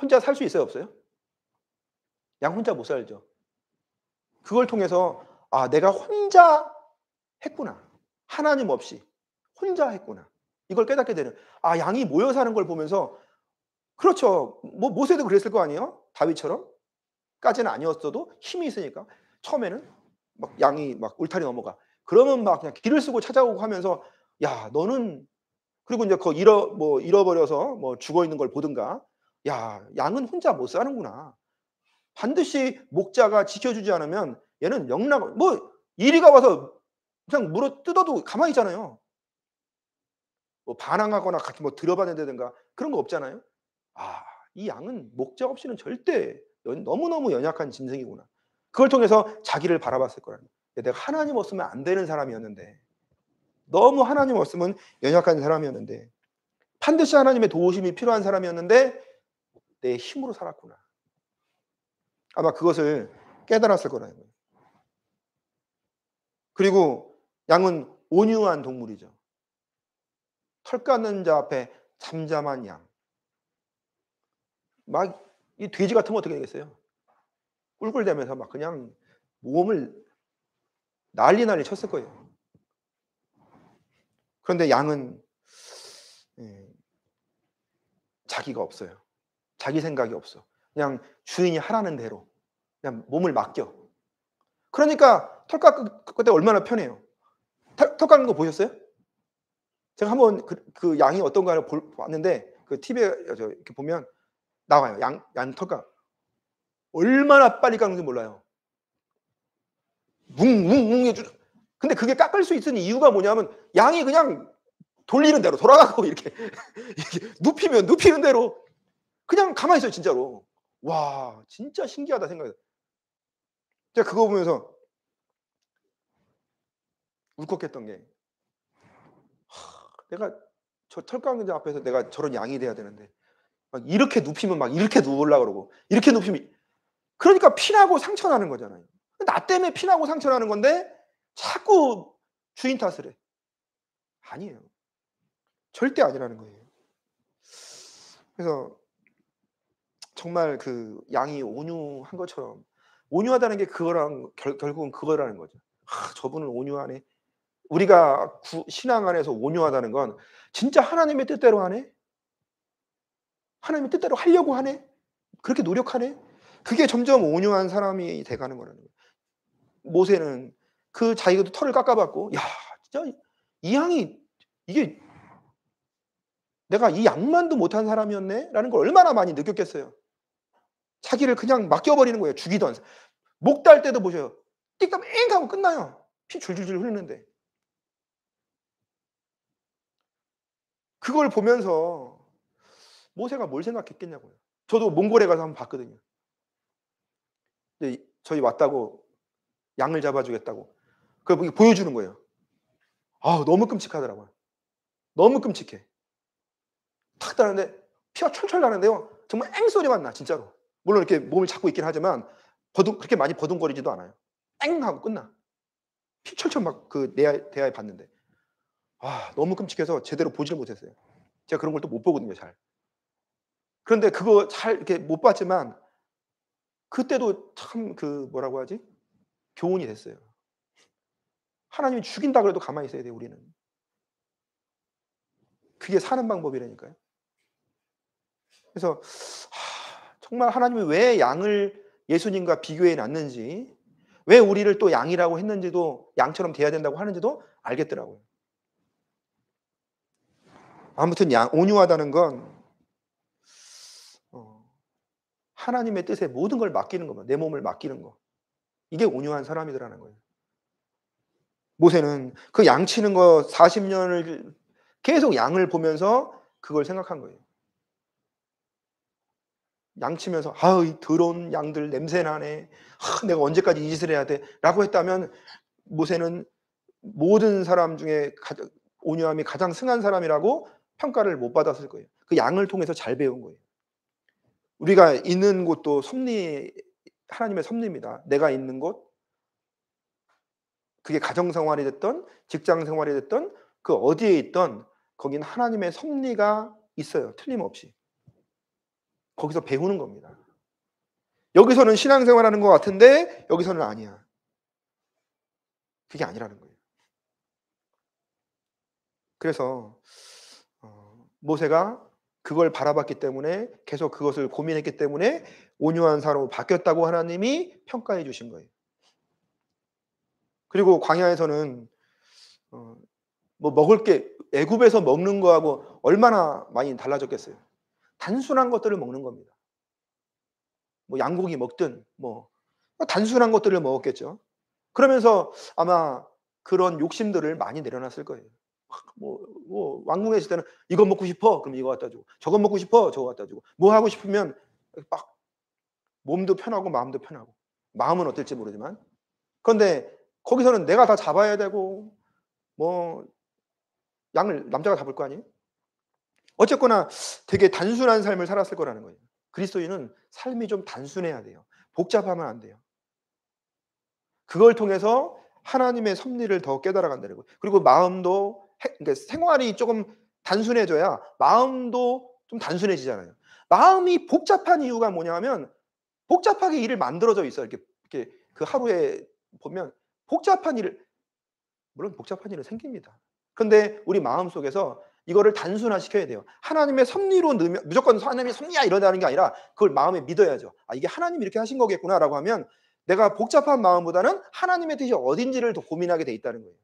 혼자 살 수 있어요, 없어요? 양 혼자 못 살죠. 그걸 통해서 아, 내가 혼자 했구나. 하나님 없이 혼자 했구나. 이걸 깨닫게 되는. 아, 양이 모여 사는 걸 보면서 그렇죠. 뭐 모세도 그랬을 거 아니에요? 다윗처럼? 까지는 아니었어도 힘이 있으니까 처음에는 막 양이 막 울타리 넘어가. 그러면 막 그냥 길을 쓰고 찾아오고 하면서 야, 너는 그리고 이제 그 잃어 뭐 잃어버려서 뭐 죽어 있는 걸 보든가 야 양은 혼자 못 사는구나 반드시 목자가 지켜주지 않으면 얘는 영락 뭐 이리가 와서 그냥 물어 뜯어도 가만히 있잖아요 뭐 반항하거나 같이 뭐들어봤는데든가 그런 거 없잖아요 아 이 양은 목자 없이는 절대 너무너무 연약한 짐승이구나 그걸 통해서 자기를 바라봤을 거라는 내가 하나님 없으면 안 되는 사람이었는데 너무 하나님 없으면 연약한 사람이었는데 반드시 하나님의 도우심이 필요한 사람이었는데 내 힘으로 살았구나. 아마 그것을 깨달았을 거라요. 그리고 양은 온유한 동물이죠. 털 깎는 자 앞에 잠잠한 양. 막 이 돼지 같은 거 어떻게 되겠어요? 꿀꿀대면서 막 그냥 몸을 난리 난리 쳤을 거예요. 그런데 양은 예, 자기가 없어요. 자기 생각이 없어. 그냥 주인이 하라는 대로 그냥 몸을 맡겨. 그러니까 털 깎을 때 얼마나 편해요. 털, 털 깎는 거 보셨어요? 제가 한번 그, 그 양이 어떤가를 볼, 봤는데 그 TV에 이렇게 보면 나와요. 양, 양 털깎. 얼마나 빨리 깎는지 몰라요. 뭉뭉뭉 해주 근데 그게 깎을 수 있은 이유가 뭐냐면 양이 그냥 돌리는 대로 돌아가고 이렇게, 이렇게 눕히면 눕히는 대로 그냥 가만히 있어요 진짜로. 와 진짜 신기하다 생각해요. 제가 그거 보면서 울컥했던 게 하, 내가 저철강자 앞에서 내가 저런 양이 돼야 되는데 막 이렇게 눕히면 막 이렇게 누울라 그러고 이렇게 눕히면 그러니까 피나고 상처 나는 거잖아요. 나 때문에 피나고 상처 나는 건데 자꾸 주인 탓을 해. 아니에요. 절대 아니라는 거예요. 그래서 정말 그 양이 온유한 것처럼 온유하다는 게 그거랑 결, 결국은 그거라는 거죠. 아, 저분은 온유하네. 우리가 구, 신앙 안에서 온유하다는 건 진짜 하나님의 뜻대로 하네. 하나님의 뜻대로 하려고 하네. 그렇게 노력하네. 그게 점점 온유한 사람이 돼가는 거라는 거예요. 모세는 그 자기도 털을 깎아봤고, 야, 진짜 이 양이 이게 내가 이 양만도 못한 사람이었네? 라는 걸 얼마나 많이 느꼈겠어요. 자기를 그냥 맡겨버리는 거예요. 죽이던. 목달 때도 보세요. 띡딱 엥 하고 끝나요. 피 줄줄줄 흐르는데. 그걸 보면서 모세가 뭘 생각했겠냐고요. 저도 몽골에 가서 한번 봤거든요. 저희 왔다고 양을 잡아주겠다고 그 보여주는 거예요. 아 너무 끔찍하더라고요. 너무 끔찍해. 탁 따는데 피가 철철 나는데요. 정말 앵 소리만 나 진짜로. 물론 이렇게 몸을 잡고 있긴 하지만 버둥 그렇게 많이 버둥거리지도 않아요. 앵 하고 끝나. 피 철철 막그 대화에 봤는데 아 너무 끔찍해서 제대로 보질 못했어요. 제가 그런 걸 또 못 보거든요 잘. 그런데 그거 잘 이렇게 못 봤지만 그때도 참 그 뭐라고 하지 교훈이 됐어요. 하나님이 죽인다 그래도 가만히 있어야 돼요, 우리는. 그게 사는 방법이라니까요. 그래서 하, 정말 하나님이 왜 양을 예수님과 비교해 놨는지, 왜 우리를 또 양이라고 했는지도 양처럼 돼야 된다고 하는지도 알겠더라고요. 아무튼 양, 온유하다는 건 어, 하나님의 뜻에 모든 걸 맡기는 겁니다. 내 몸을 맡기는 거. 이게 온유한 사람이더라는 거예요. 모세는 그양 치는 거 40년을 계속 양을 보면서 그걸 생각한 거예요. 양 치면서 아이 더러운 양들 냄새 나네. 아, 내가 언제까지 이 짓을 해야 돼?라고 했다면 모세는 모든 사람 중에 가장, 온유함이 가장 승한 사람이라고 평가를 못 받았을 거예요. 그 양을 통해서 잘 배운 거예요. 우리가 있는 곳도 섭리 하나님의 섭리입니다. 내가 있는 곳, 그게 가정 생활이 됐던 직장 생활이 됐던 그 어디에 있던 거긴 하나님의 섭리가 있어요. 틀림없이. 거기서 배우는 겁니다. 여기서는 신앙생활 하는 것 같은데 여기서는 아니야. 그게 아니라는 거예요. 그래서 어, 모세가 그걸 바라봤기 때문에 계속 그것을 고민했기 때문에 온유한 사람으로 바뀌었다고 하나님이 평가해 주신 거예요. 그리고 광야에서는 어, 뭐 먹을 게 애굽에서 먹는 거하고 얼마나 많이 달라졌겠어요. 단순한 것들을 먹는 겁니다. 뭐 양고기 먹든 뭐 단순한 것들을 먹었겠죠. 그러면서 아마 그런 욕심들을 많이 내려놨을 거예요. 뭐, 뭐 왕궁에 있을 때는 이거 먹고 싶어 그럼 이거 갖다 주고 저거 먹고 싶어 저거 갖다 주고 뭐 하고 싶으면 막 몸도 편하고 마음도 편하고 마음은 어떨지 모르지만 그런데 거기서는 내가 다 잡아야 되고 뭐 양을 남자가 잡을 거 아니에요? 어쨌거나 되게 단순한 삶을 살았을 거라는 거예요. 그리스도인은 삶이 좀 단순해야 돼요. 복잡하면 안 돼요. 그걸 통해서 하나님의 섭리를 더 깨달아간다는 거예요. 그리고 마음도 그러니까 생활이 조금 단순해져야 마음도 좀 단순해지잖아요. 마음이 복잡한 이유가 뭐냐면 복잡하게 일을 만들어져 있어 이렇게, 이렇게 그 하루에 보면 복잡한 일, 물론 복잡한 일은 생깁니다. 그런데 우리 마음 속에서 이거를 단순화시켜야 돼요. 하나님의 섭리로 넣으면 무조건 하나님의 섭리야 이러다는 게 아니라 그걸 마음에 믿어야죠. 아 이게 하나님 이렇게 하신 거겠구나라고 하면 내가 복잡한 마음보다는 하나님의 뜻이 어딘지를 더 고민하게 돼 있다는 거예요.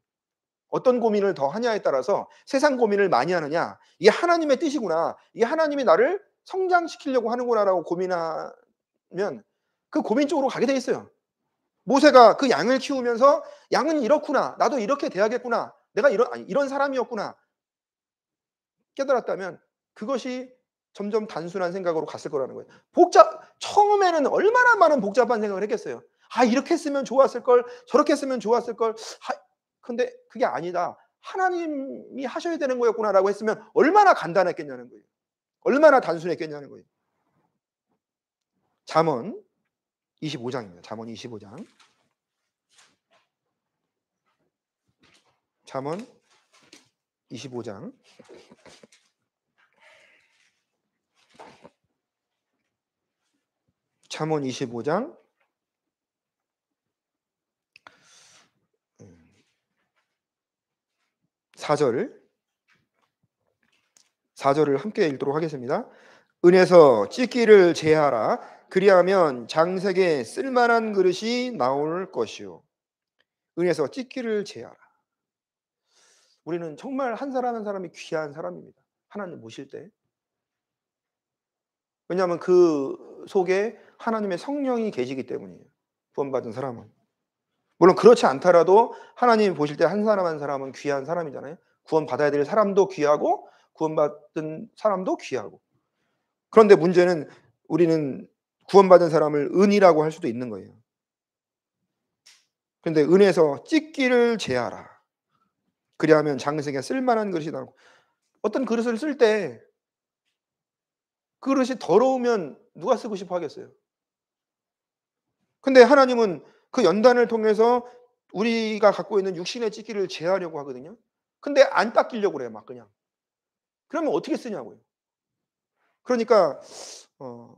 어떤 고민을 더 하냐에 따라서 세상 고민을 많이 하느냐 이게 하나님의 뜻이구나 이게 하나님이 나를 성장시키려고 하는구나라고 고민하면 그 고민 쪽으로 가게 돼 있어요. 모세가 그 양을 키우면서 양은 이렇구나. 나도 이렇게 돼야겠구나. 내가 이런 아니, 이런 사람이었구나. 깨달았다면 그것이 점점 단순한 생각으로 갔을 거라는 거예요. 복잡 처음에는 얼마나 많은 복잡한 생각을 했겠어요. 아 이렇게 했으면 좋았을 걸 저렇게 했으면 좋았을 걸. 하, 근데 그게 아니다. 하나님이 하셔야 되는 거였구나라고 했으면 얼마나 간단했겠냐는 거예요. 얼마나 단순했겠냐는 거예요. 잠언 25장입니다. 잠언 25장. 잠언 25장. 잠언 25장 4절 4절을 함께 읽도록 하겠습니다. 은에서 찢기를 제하라 그리하면 장색에 쓸만한 그릇이 나올 것이요. 은에서 혜 찢기를 제하라. 우리는 정말 한 사람 한 사람이 귀한 사람입니다. 하나님 모실 때. 왜냐하면 그 속에 하나님의 성령이 계시기 때문이에요. 구원받은 사람은. 물론 그렇지 않더라도 하나님 보실 때 한 사람 한 사람은 귀한 사람이잖아요. 구원받아야 될 사람도 귀하고 구원받은 사람도 귀하고. 그런데 문제는 우리는 구원받은 사람을 은이라고 할 수도 있는 거예요. 그런데 은에서 찢기를 제하라. 그리하면 장생에 쓸만한 그릇이 나고 어떤 그릇을 쓸 때 그릇이 더러우면 누가 쓰고 싶어 하겠어요? 근데 하나님은 그 연단을 통해서 우리가 갖고 있는 육신의 찢기를 제하려고 하거든요. 근데 안 닦이려고 그래요, 막 그냥. 그러면 어떻게 쓰냐고요. 그러니까 어,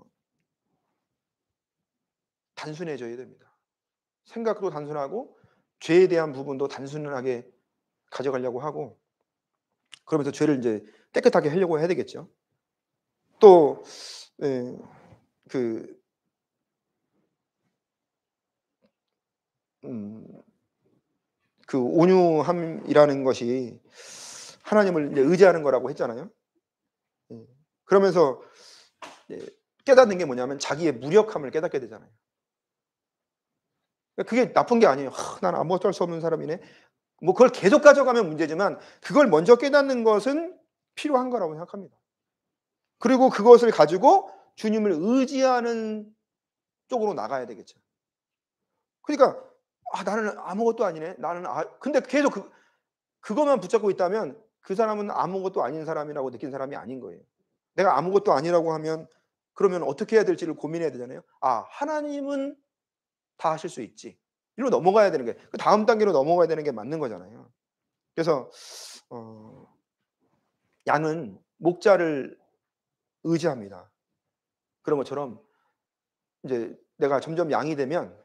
단순해져야 됩니다. 생각도 단순하고 죄에 대한 부분도 단순하게 가져가려고 하고 그러면서 죄를 이제 깨끗하게 하려고 해야 되겠죠. 또그 예, 음, 그 온유함이라는 것이 하나님을 의지하는 거라고 했잖아요. 예, 그러면서 예, 깨닫는 게 뭐냐면 자기의 무력함을 깨닫게 되잖아요. 그러니까 그게 나쁜 게 아니에요. 난 아무것도 할 수 없는 사람이네. 뭐 그걸 계속 가져가면 문제지만 그걸 먼저 깨닫는 것은 필요한 거라고 생각합니다. 그리고 그것을 가지고 주님을 의지하는 쪽으로 나가야 되겠죠. 그러니까 아, 나는 아무것도 아니네. 나는 아 근데 계속 그 그것만 붙잡고 있다면 그 사람은 아무것도 아닌 사람이라고 느낀 사람이 아닌 거예요. 내가 아무것도 아니라고 하면 그러면 어떻게 해야 될지를 고민해야 되잖아요. 아, 하나님은 다 하실 수 있지. 이로 넘어가야 되는 게, 그 다음 단계로 넘어가야 되는 게 맞는 거잖아요. 그래서, 어, 양은 목자를 의지합니다. 그런 것처럼, 이제 내가 점점 양이 되면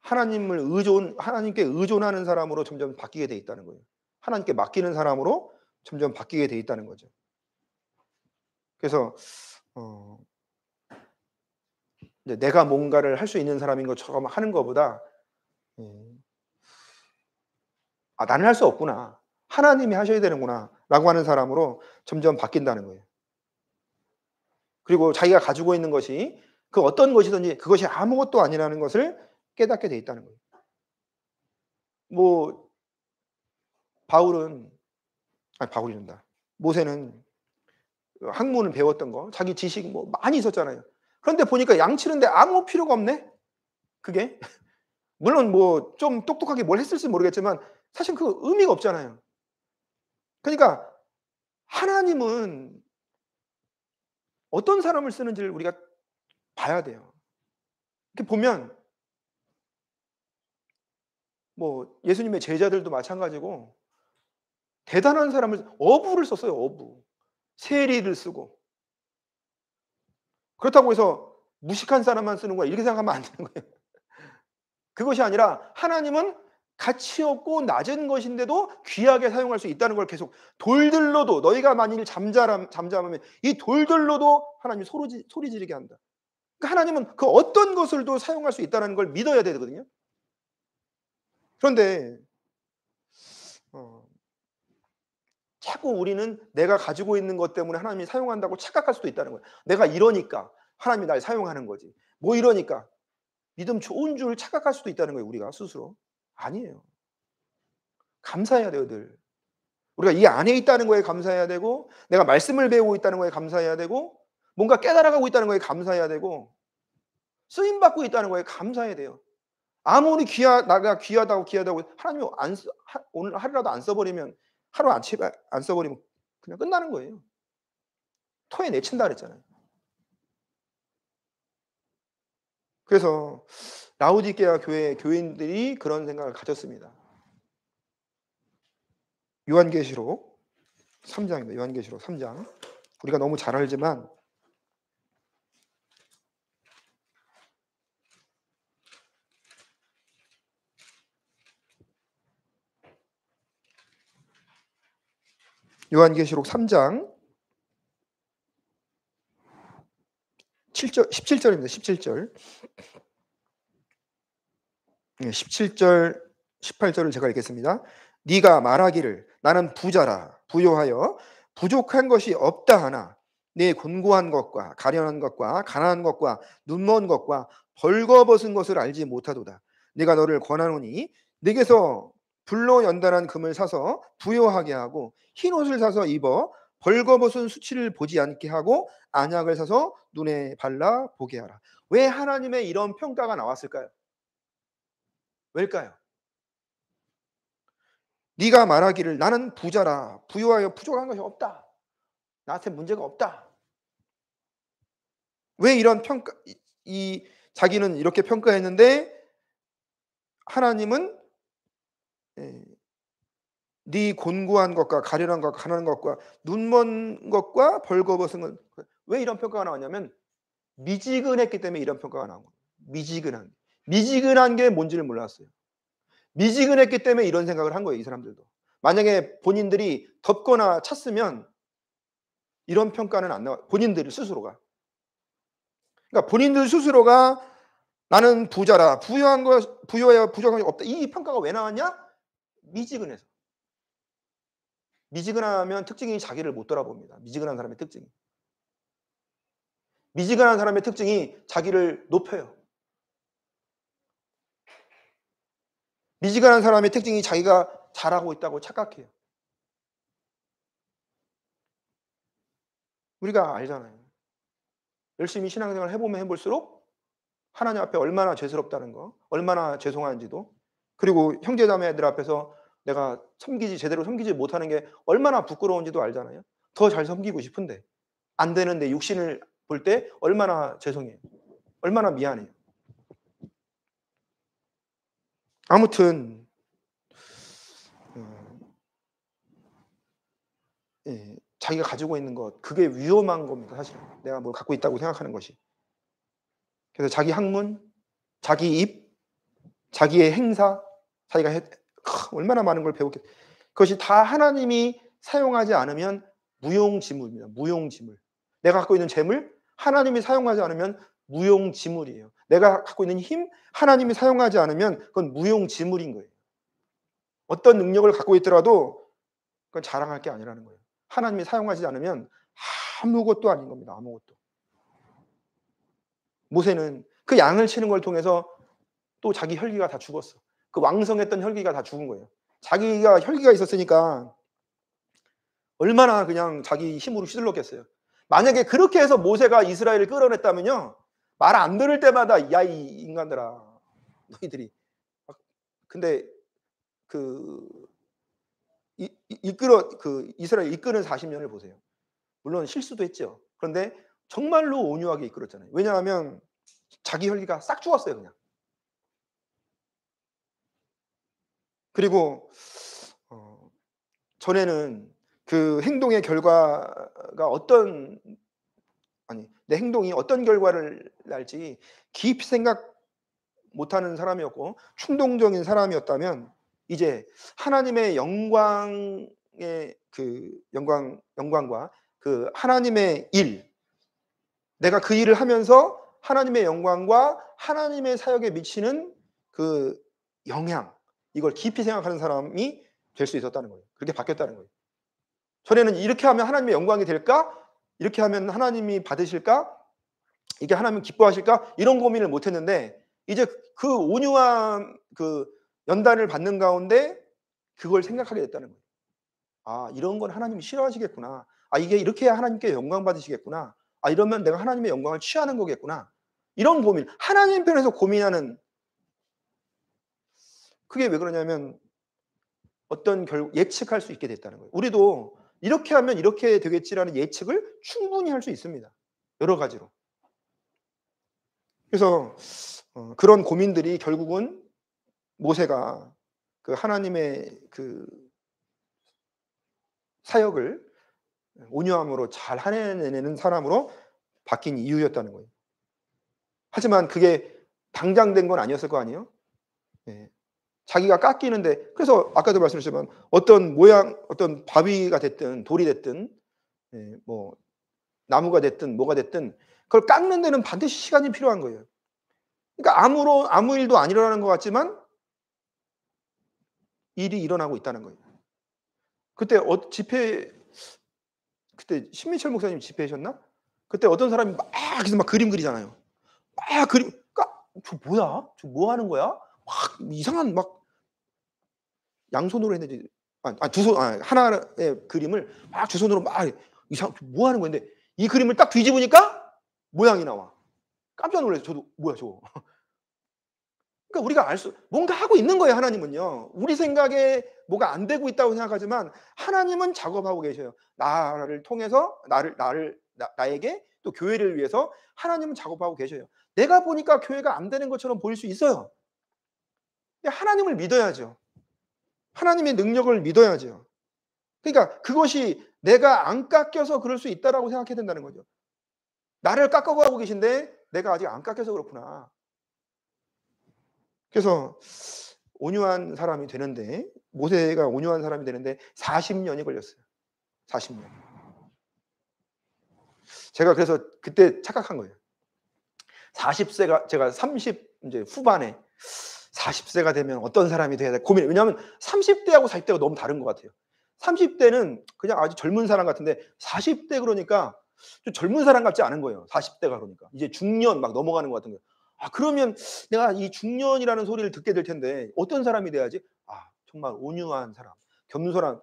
하나님을 의존, 하나님께 의존하는 사람으로 점점 바뀌게 돼 있다는 거예요. 하나님께 맡기는 사람으로 점점 바뀌게 돼 있다는 거죠. 그래서, 어, 내가 뭔가를 할 수 있는 사람인 것처럼 하는 것보다 예. 아 나는 할 수 없구나 하나님이 하셔야 되는구나라고 하는 사람으로 점점 바뀐다는 거예요. 그리고 자기가 가지고 있는 것이 그 어떤 것이든지 그것이 아무것도 아니라는 것을 깨닫게 돼 있다는 거예요. 뭐 바울은 아니 바울이된다 모세는 그 학문을 배웠던 거, 자기 지식 뭐 많이 있었잖아요. 그런데 보니까 양 치는데 아무 필요가 없네? 그게? 물론 뭐 좀 똑똑하게 뭘 했을지 모르겠지만 사실 그 의미가 없잖아요. 그러니까 하나님은 어떤 사람을 쓰는지를 우리가 봐야 돼요. 이렇게 보면 뭐 예수님의 제자들도 마찬가지고 대단한 사람을 어부를 썼어요. 어부 세리를 쓰고 그렇다고 해서 무식한 사람만 쓰는 거야. 이렇게 생각하면 안 되는 거예요. 그것이 아니라 하나님은 가치 없고 낮은 것인데도 귀하게 사용할 수 있다는 걸 계속 돌들로도 너희가 만일 잠자 잠잠하면 이 돌들로도 하나님 소리, 소리 지르게 한다. 그러니까 하나님은 그 어떤 것을도 사용할 수 있다는 걸 믿어야 되거든요. 그런데 자꾸 우리는 내가 가지고 있는 것 때문에 하나님이 사용한다고 착각할 수도 있다는 거예요. 내가 이러니까 하나님이 날 사용하는 거지. 뭐 이러니까 믿음 좋은 줄 착각할 수도 있다는 거예요. 우리가 스스로 아니에요. 감사해야 돼요, 늘. 우리가 이 안에 있다는 거에 감사해야 되고, 내가 말씀을 배우고 있다는 거에 감사해야 되고, 뭔가 깨달아가고 있다는 거에 감사해야 되고, 쓰임 받고 있다는 거에 감사해야 돼요. 아무리 귀하, 나가 귀하다고 귀하다고 하나님 안 쓰, 하, 오늘 하루라도 안 써버리면 하루 안, 안 써버리면 그냥 끝나는 거예요. 토에 내친다 그랬잖아요. 그래서 라우디케아 교회 교인들이 그런 생각을 가졌습니다. 요한계시록 3장입니다. 요한계시록 3장. 우리가 너무 잘 알지만 요한계시록 3장 7절 17절입니다. 17절. 17절 예, 18절을 제가 읽겠습니다. 네가 말하기를 나는 부자라 부여하여 부족한 것이 없다 하나 내 곤고한 것과 가련한 것과 가난한 것과 눈먼 것과 벌거벗은 것을 알지 못하도다. 네가 너를 권하노니 내게서 불로 연단한 금을 사서 부여하게 하고 흰 옷을 사서 입어 벌거벗은 수치를 보지 않게 하고 안약을 사서 눈에 발라 보게 하라. 왜 하나님의 이런 평가가 나왔을까요? 왜일까요? 네가 말하기를 나는 부자라 부유하여 부족한 것이 없다. 나한테 문제가 없다. 왜 이런 평가 이, 이 자기는 이렇게 평가했는데 하나님은 예. 네 곤고한 것과 가련한 것과 가난한 것과 눈먼 것과 벌거벗은 것. 왜 이런 평가가 나왔냐면 미지근했기 때문에 이런 평가가 나온 거예요. 미지근한. 미지근한 게 뭔지를 몰랐어요. 미지근했기 때문에 이런 생각을 한 거예요. 이 사람들도. 만약에 본인들이 덥거나 찼으면 이런 평가는 안 나와. 본인들 스스로가. 그러니까 본인들 스스로가 나는 부자라 부여한거부여해 부족한 게 없다. 이 평가가 왜 나왔냐? 미지근해서. 미지근하면 특징이 자기를 못 돌아봅니다. 미지근한 사람의 특징이. 미지근한 사람의 특징이 자기를 높여요. 미지근한 사람의 특징이 자기가 잘하고 있다고 착각해요. 우리가 알잖아요. 열심히 신앙생활 해보면 해볼수록 하나님 앞에 얼마나 죄스럽다는 거, 얼마나 죄송한지도 그리고 형제자매들 앞에서 내가 섬기지 제대로 섬기지 못하는 게 얼마나 부끄러운지도 알잖아요. 더 잘 섬기고 싶은데 안 되는데 육신을 볼 때 얼마나 죄송해요. 얼마나 미안해요. 아무튼 어, 예, 자기가 가지고 있는 것 그게 위험한 겁니다. 사실 내가 뭘 갖고 있다고 생각하는 것이. 그래서 자기 학문, 자기 입, 자기의 행사, 자기가 해, 얼마나 많은 걸 배웠겠. 그것이 다 하나님이 사용하지 않으면 무용지물입니다. 무용지물. 내가 갖고 있는 재물 하나님이 사용하지 않으면 무용지물이에요. 내가 갖고 있는 힘 하나님이 사용하지 않으면 그건 무용지물인 거예요. 어떤 능력을 갖고 있더라도 그건 자랑할 게 아니라는 거예요. 하나님이 사용하지 않으면 아무것도 아닌 겁니다. 아무것도. 모세는 그 양을 치는 걸 통해서 또 자기 혈기가 다 죽었어. 그 왕성했던 혈기가 다 죽은 거예요. 자기가 혈기가 있었으니까 얼마나 그냥 자기 힘으로 휘둘렀겠어요. 만약에 그렇게 해서 모세가 이스라엘을 끌어냈다면요. 말 안 들을 때마다 야이 인간들아 너희들이 근데 그 이, 이끌어 그 이스라엘 이끄는 40년을 보세요. 물론 실수도 했죠. 그런데 정말로 온유하게 이끌었잖아요. 왜냐하면 자기 혈기가 싹 죽었어요, 그냥. 그리고 어, 전에는 그 행동의 결과가 어떤 아니 내 행동이 어떤 결과를 날지 깊이 생각 못하는 사람이었고 충동적인 사람이었다면 이제 하나님의 영광의 그 영광 영광과 그 하나님의 일 내가 그 일을 하면서 하나님의 영광과 하나님의 사역에 미치는 그 영향 이걸 깊이 생각하는 사람이 될 수 있었다는 거예요. 그렇게 바뀌었다는 거예요. 전에는 이렇게 하면 하나님의 영광이 될까? 이렇게 하면 하나님이 받으실까? 이게 하나님 기뻐하실까? 이런 고민을 못 했는데 이제 그 온유한 그 연단을 받는 가운데 그걸 생각하게 됐다는 거예요. 아, 이런 건 하나님이 싫어하시겠구나. 아, 이게 이렇게 해야 하나님께 영광 받으시겠구나. 아, 이러면 내가 하나님의 영광을 취하는 거겠구나. 이런 고민, 하나님 편에서 고민하는 그게 왜 그러냐면 어떤 결 예측할 수 있게 됐다는 거예요. 우리도 이렇게 하면 이렇게 되겠지라는 예측을 충분히 할 수 있습니다. 여러 가지로. 그래서 어, 그런 고민들이 결국은 모세가 그 하나님의 그 사역을 온유함으로 잘 해내는 사람으로 바뀐 이유였다는 거예요. 하지만 그게 당장 된 건 아니었을 거 아니에요? 네. 자기가 깎이는데 그래서 아까도 말씀드렸지만 어떤 모양 어떤 바위가 됐든 돌이 됐든 예, 뭐 나무가 됐든 뭐가 됐든 그걸 깎는 데는 반드시 시간이 필요한 거예요. 그러니까 아무로 아무 일도 안 일어나는 것 같지만 일이 일어나고 있다는 거예요. 그때 어, 집회 그때 신민철 목사님 집회하셨나? 그때 어떤 사람이 막그래막 그림 그리잖아요. 막 그림 그저 그러니까 뭐야? 저 뭐 하는 거야? 막 이상한 막 양손으로 했는지 아두손 아, 아, 하나의 그림을 막두 손으로 막 이상 뭐 하는 건데 이 그림을 딱 뒤집으니까 모양이 나와. 깜짝 놀래서 저도 뭐야 저거. 그러니까 우리가 알 수 뭔가 하고 있는 거예요 하나님은요. 우리 생각에 뭐가 안 되고 있다고 생각하지만 하나님은 작업하고 계셔요. 나를 통해서 나를 나를 나, 나에게 또 교회를 위해서 하나님은 작업하고 계셔요. 내가 보니까 교회가 안 되는 것처럼 보일 수 있어요. 하나님을 믿어야죠. 하나님의 능력을 믿어야죠. 그러니까 그것이 내가 안 깎여서 그럴 수 있다라고 생각해야 된다는 거죠. 나를 깎아가고 계신데 내가 아직 안 깎여서 그렇구나. 그래서 온유한 사람이 되는데 모세가 온유한 사람이 되는데 40년이 걸렸어요. 40년. 제가 그래서 그때 착각한 거예요. 40세가 제가 30 이제 후반에 40세가 되면 어떤 사람이 돼야 돼 고민. 왜냐하면 30대하고 40대가 너무 다른 것 같아요. 30대는 그냥 아주 젊은 사람 같은데 40대 그러니까 좀 젊은 사람 같지 않은 거예요. 40대가 그러니까 이제 중년 막 넘어가는 것 같은 거아 그러면 내가 이 중년이라는 소리를 듣게 될 텐데 어떤 사람이 돼야지? 아 정말 온유한 사람, 겸손한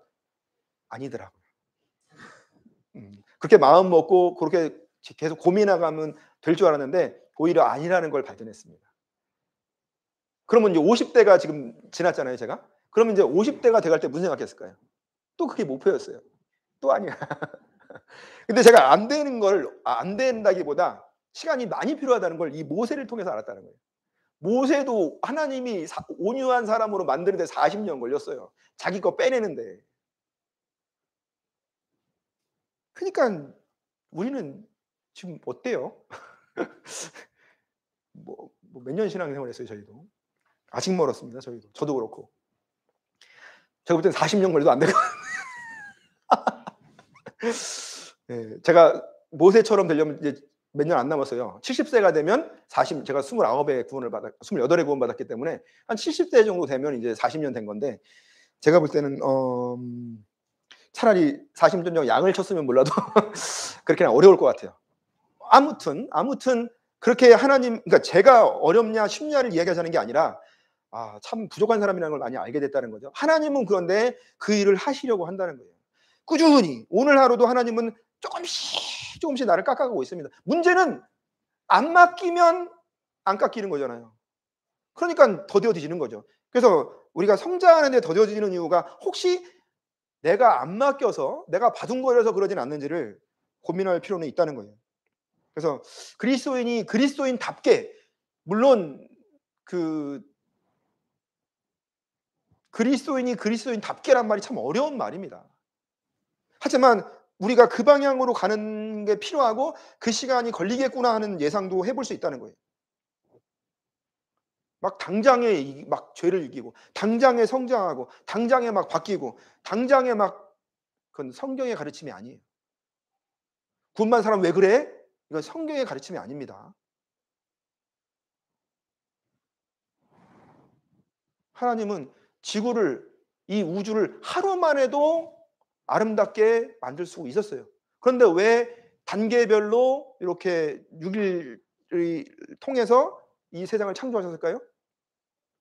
아니더라고요. 음, 그렇게 마음 먹고 그렇게 계속 고민하가면 될 줄 알았는데 오히려 아니라는 걸 발견했습니다. 그러면 이제 50대가 지금 지났잖아요, 제가. 그러면 이제 50대가 돼갈 때 무슨 생각했을까요? 또 그게 목표였어요. 또 아니야. 근데 제가 안 되는 걸, 아, 안 된다기보다 시간이 많이 필요하다는 걸 이 모세를 통해서 알았다는 거예요. 모세도 하나님이 사, 온유한 사람으로 만드는데 40년 걸렸어요. 자기 거 빼내는데. 그러니까 우리는 지금 어때요? 뭐, 뭐 몇년 신앙생활 했어요, 저희도. 아직 멀었습니다. 저희도. 저도 그렇고. 제가 볼 때는 40년 걸려도 안될것 같아요. 네, 제가 모세처럼 되려면 이제 몇 년 안 남았어요. 70세가 되면 40, 제가 29의 구원을 받았, 28의 구원 받았기 때문에 한 70세 정도 되면 이제 40년 된 건데 제가 볼 때는, 어, 음, 차라리 40년 전 양을 쳤으면 몰라도 그렇게는 어려울 것 같아요. 아무튼, 아무튼 그렇게 하나님, 그러니까 제가 어렵냐 쉽냐를 이야기하자는 게 아니라 아, 참 부족한 사람이라는 걸 많이 알게 됐다는 거죠. 하나님은 그런데 그 일을 하시려고 한다는 거예요. 꾸준히 오늘 하루도 하나님은 조금씩 조금씩 나를 깎아가고 있습니다. 문제는 안 맡기면 안 깎이는 거잖아요. 그러니까 더뎌지는 거죠. 그래서 우리가 성장하는데 더뎌지는 이유가 혹시 내가 안 맡겨서 내가 바둥거려서 그러진 않는지를 고민할 필요는 있다는 거예요. 그래서 그리스도인이 그리스도인답게 물론 그 그리스도인이 그리스도인답게란 말이 참 어려운 말입니다. 하지만 우리가 그 방향으로 가는 게 필요하고 그 시간이 걸리겠구나 하는 예상도 해볼 수 있다는 거예요. 막 당장에 막 죄를 이기고 당장에 성장하고 당장에 막 바뀌고 당장에 막 그건 성경의 가르침이 아니에요. 군만 사람 왜 그래? 이건 성경의 가르침이 아닙니다. 하나님은 지구를 이 우주를 하루만 해도 아름답게 만들 수 있었어요. 그런데 왜 단계별로 이렇게 6일을 통해서 이 세상을 창조하셨을까요?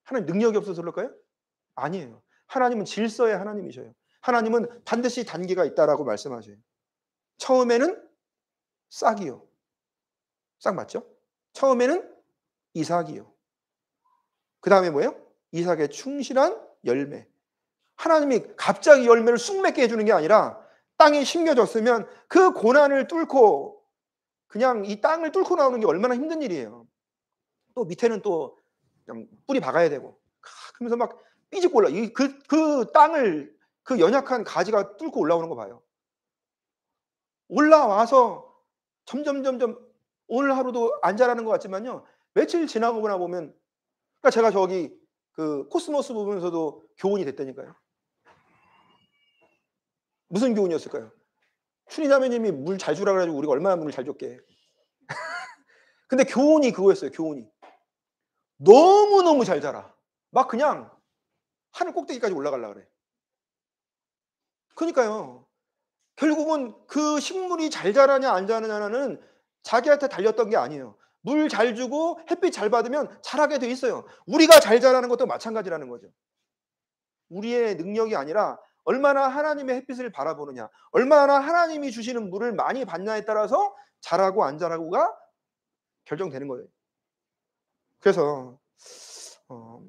하나님 능력이 없어서 그럴까요? 아니에요. 하나님은 질서의 하나님이셔요. 하나님은 반드시 단계가 있다라고 말씀하셔요. 처음에는 싹이요. 싹 맞죠? 처음에는 이삭이요. 그 다음에 뭐예요? 이삭의 충실한 열매. 하나님이 갑자기 열매를 쑥맺게 해주는 게 아니라 땅에 심겨졌으면 그 고난을 뚫고 그냥 이 땅을 뚫고 나오는 게 얼마나 힘든 일이에요. 또 밑에는 또 뿌리 박아야 되고 아, 그러면서 막 삐집고 올라. 그그 그 땅을 그 연약한 가지가 뚫고 올라오는 거 봐요. 올라와서 점점 점점 오늘 하루도 안 자라는 것 같지만요. 며칠 지나고 보나 보면 그러니까 제가 저기 그 코스모스 부분에서도 교훈이 됐다니까요. 무슨 교훈이었을까요? 추리자매님이 물 잘 주라 그래가지고 우리가 얼마나 물을 잘 줬게. 근데 교훈이 그거였어요. 교훈이. 너무너무 잘 자라. 막 그냥 하늘 꼭대기까지 올라가려 그래. 그러니까요. 결국은 그 식물이 잘 자라냐 안 자라냐는 자기한테 달렸던 게 아니에요. 물잘 주고 햇빛 잘 받으면 자라게 돼 있어요. 우리가 잘 자라는 것도 마찬가지라는 거죠. 우리의 능력이 아니라 얼마나 하나님의 햇빛을 바라보느냐, 얼마나 하나님이 주시는 물을 많이 받냐에 따라서 자라고 안 자라고가 결정되는 거예요. 그래서 어,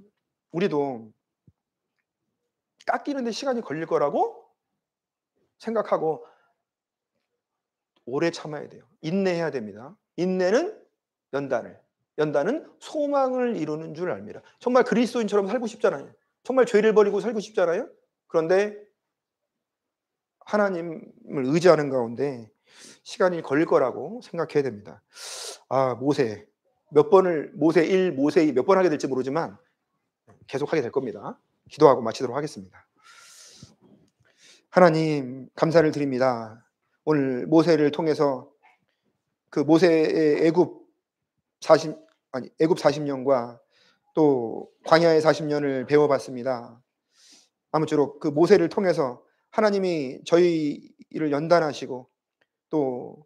우리도 깎이는데 시간이 걸릴 거라고 생각하고 오래 참아야 돼요. 인내해야 됩니다. 인내는 연단을. 연단은 소망을 이루는 줄 압니다. 정말 그리스도인처럼 살고 싶잖아요. 정말 죄를 버리고 살고 싶잖아요. 그런데 하나님을 의지하는 가운데 시간이 걸릴 거라고 생각해야 됩니다. 아, 모세. 몇 번을, 모세 1, 모세 2몇번 하게 될지 모르지만 계속 하게 될 겁니다. 기도하고 마치도록 하겠습니다. 하나님, 감사를 드립니다. 오늘 모세를 통해서 그 모세의 애굽 40 아니 애굽 40년과 또 광야의 40년을 배워봤습니다. 아무쪼록 그 모세를 통해서 하나님이 저희를 연단하시고 또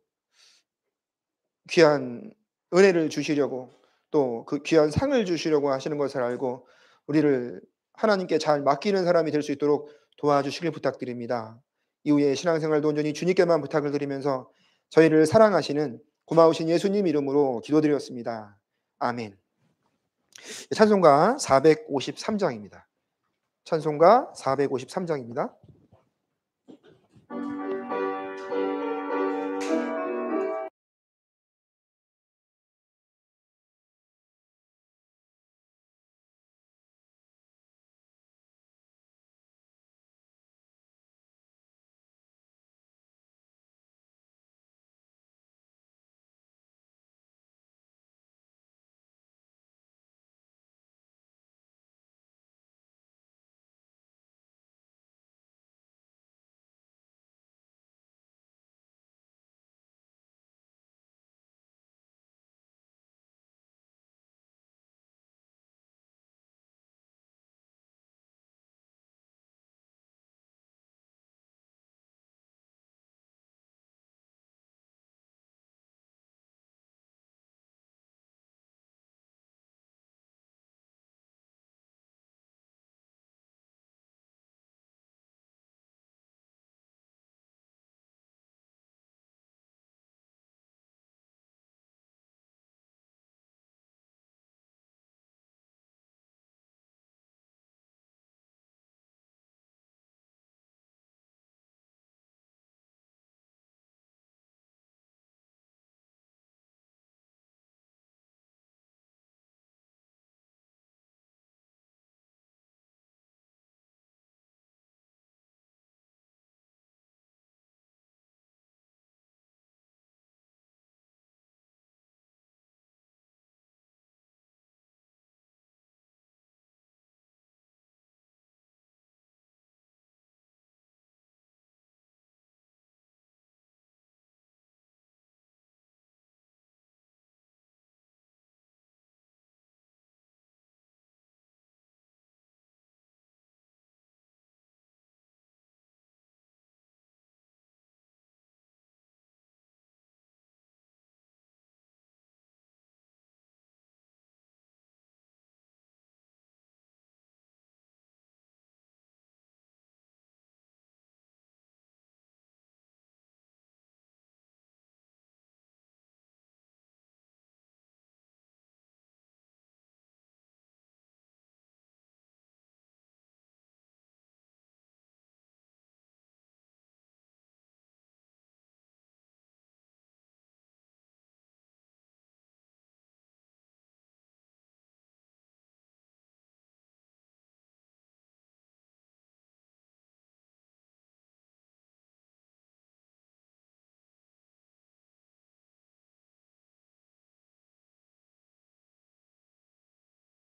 귀한 은혜를 주시려고 또 그 귀한 상을 주시려고 하시는 것을 알고 우리를 하나님께 잘 맡기는 사람이 될 수 있도록 도와주시길 부탁드립니다. 이후에 신앙생활도 온전히 주님께만 부탁을 드리면서 저희를 사랑하시는 고마우신 예수님 이름으로 기도드렸습니다. 아멘. 찬송가 453장입니다. 찬송가 453장입니다.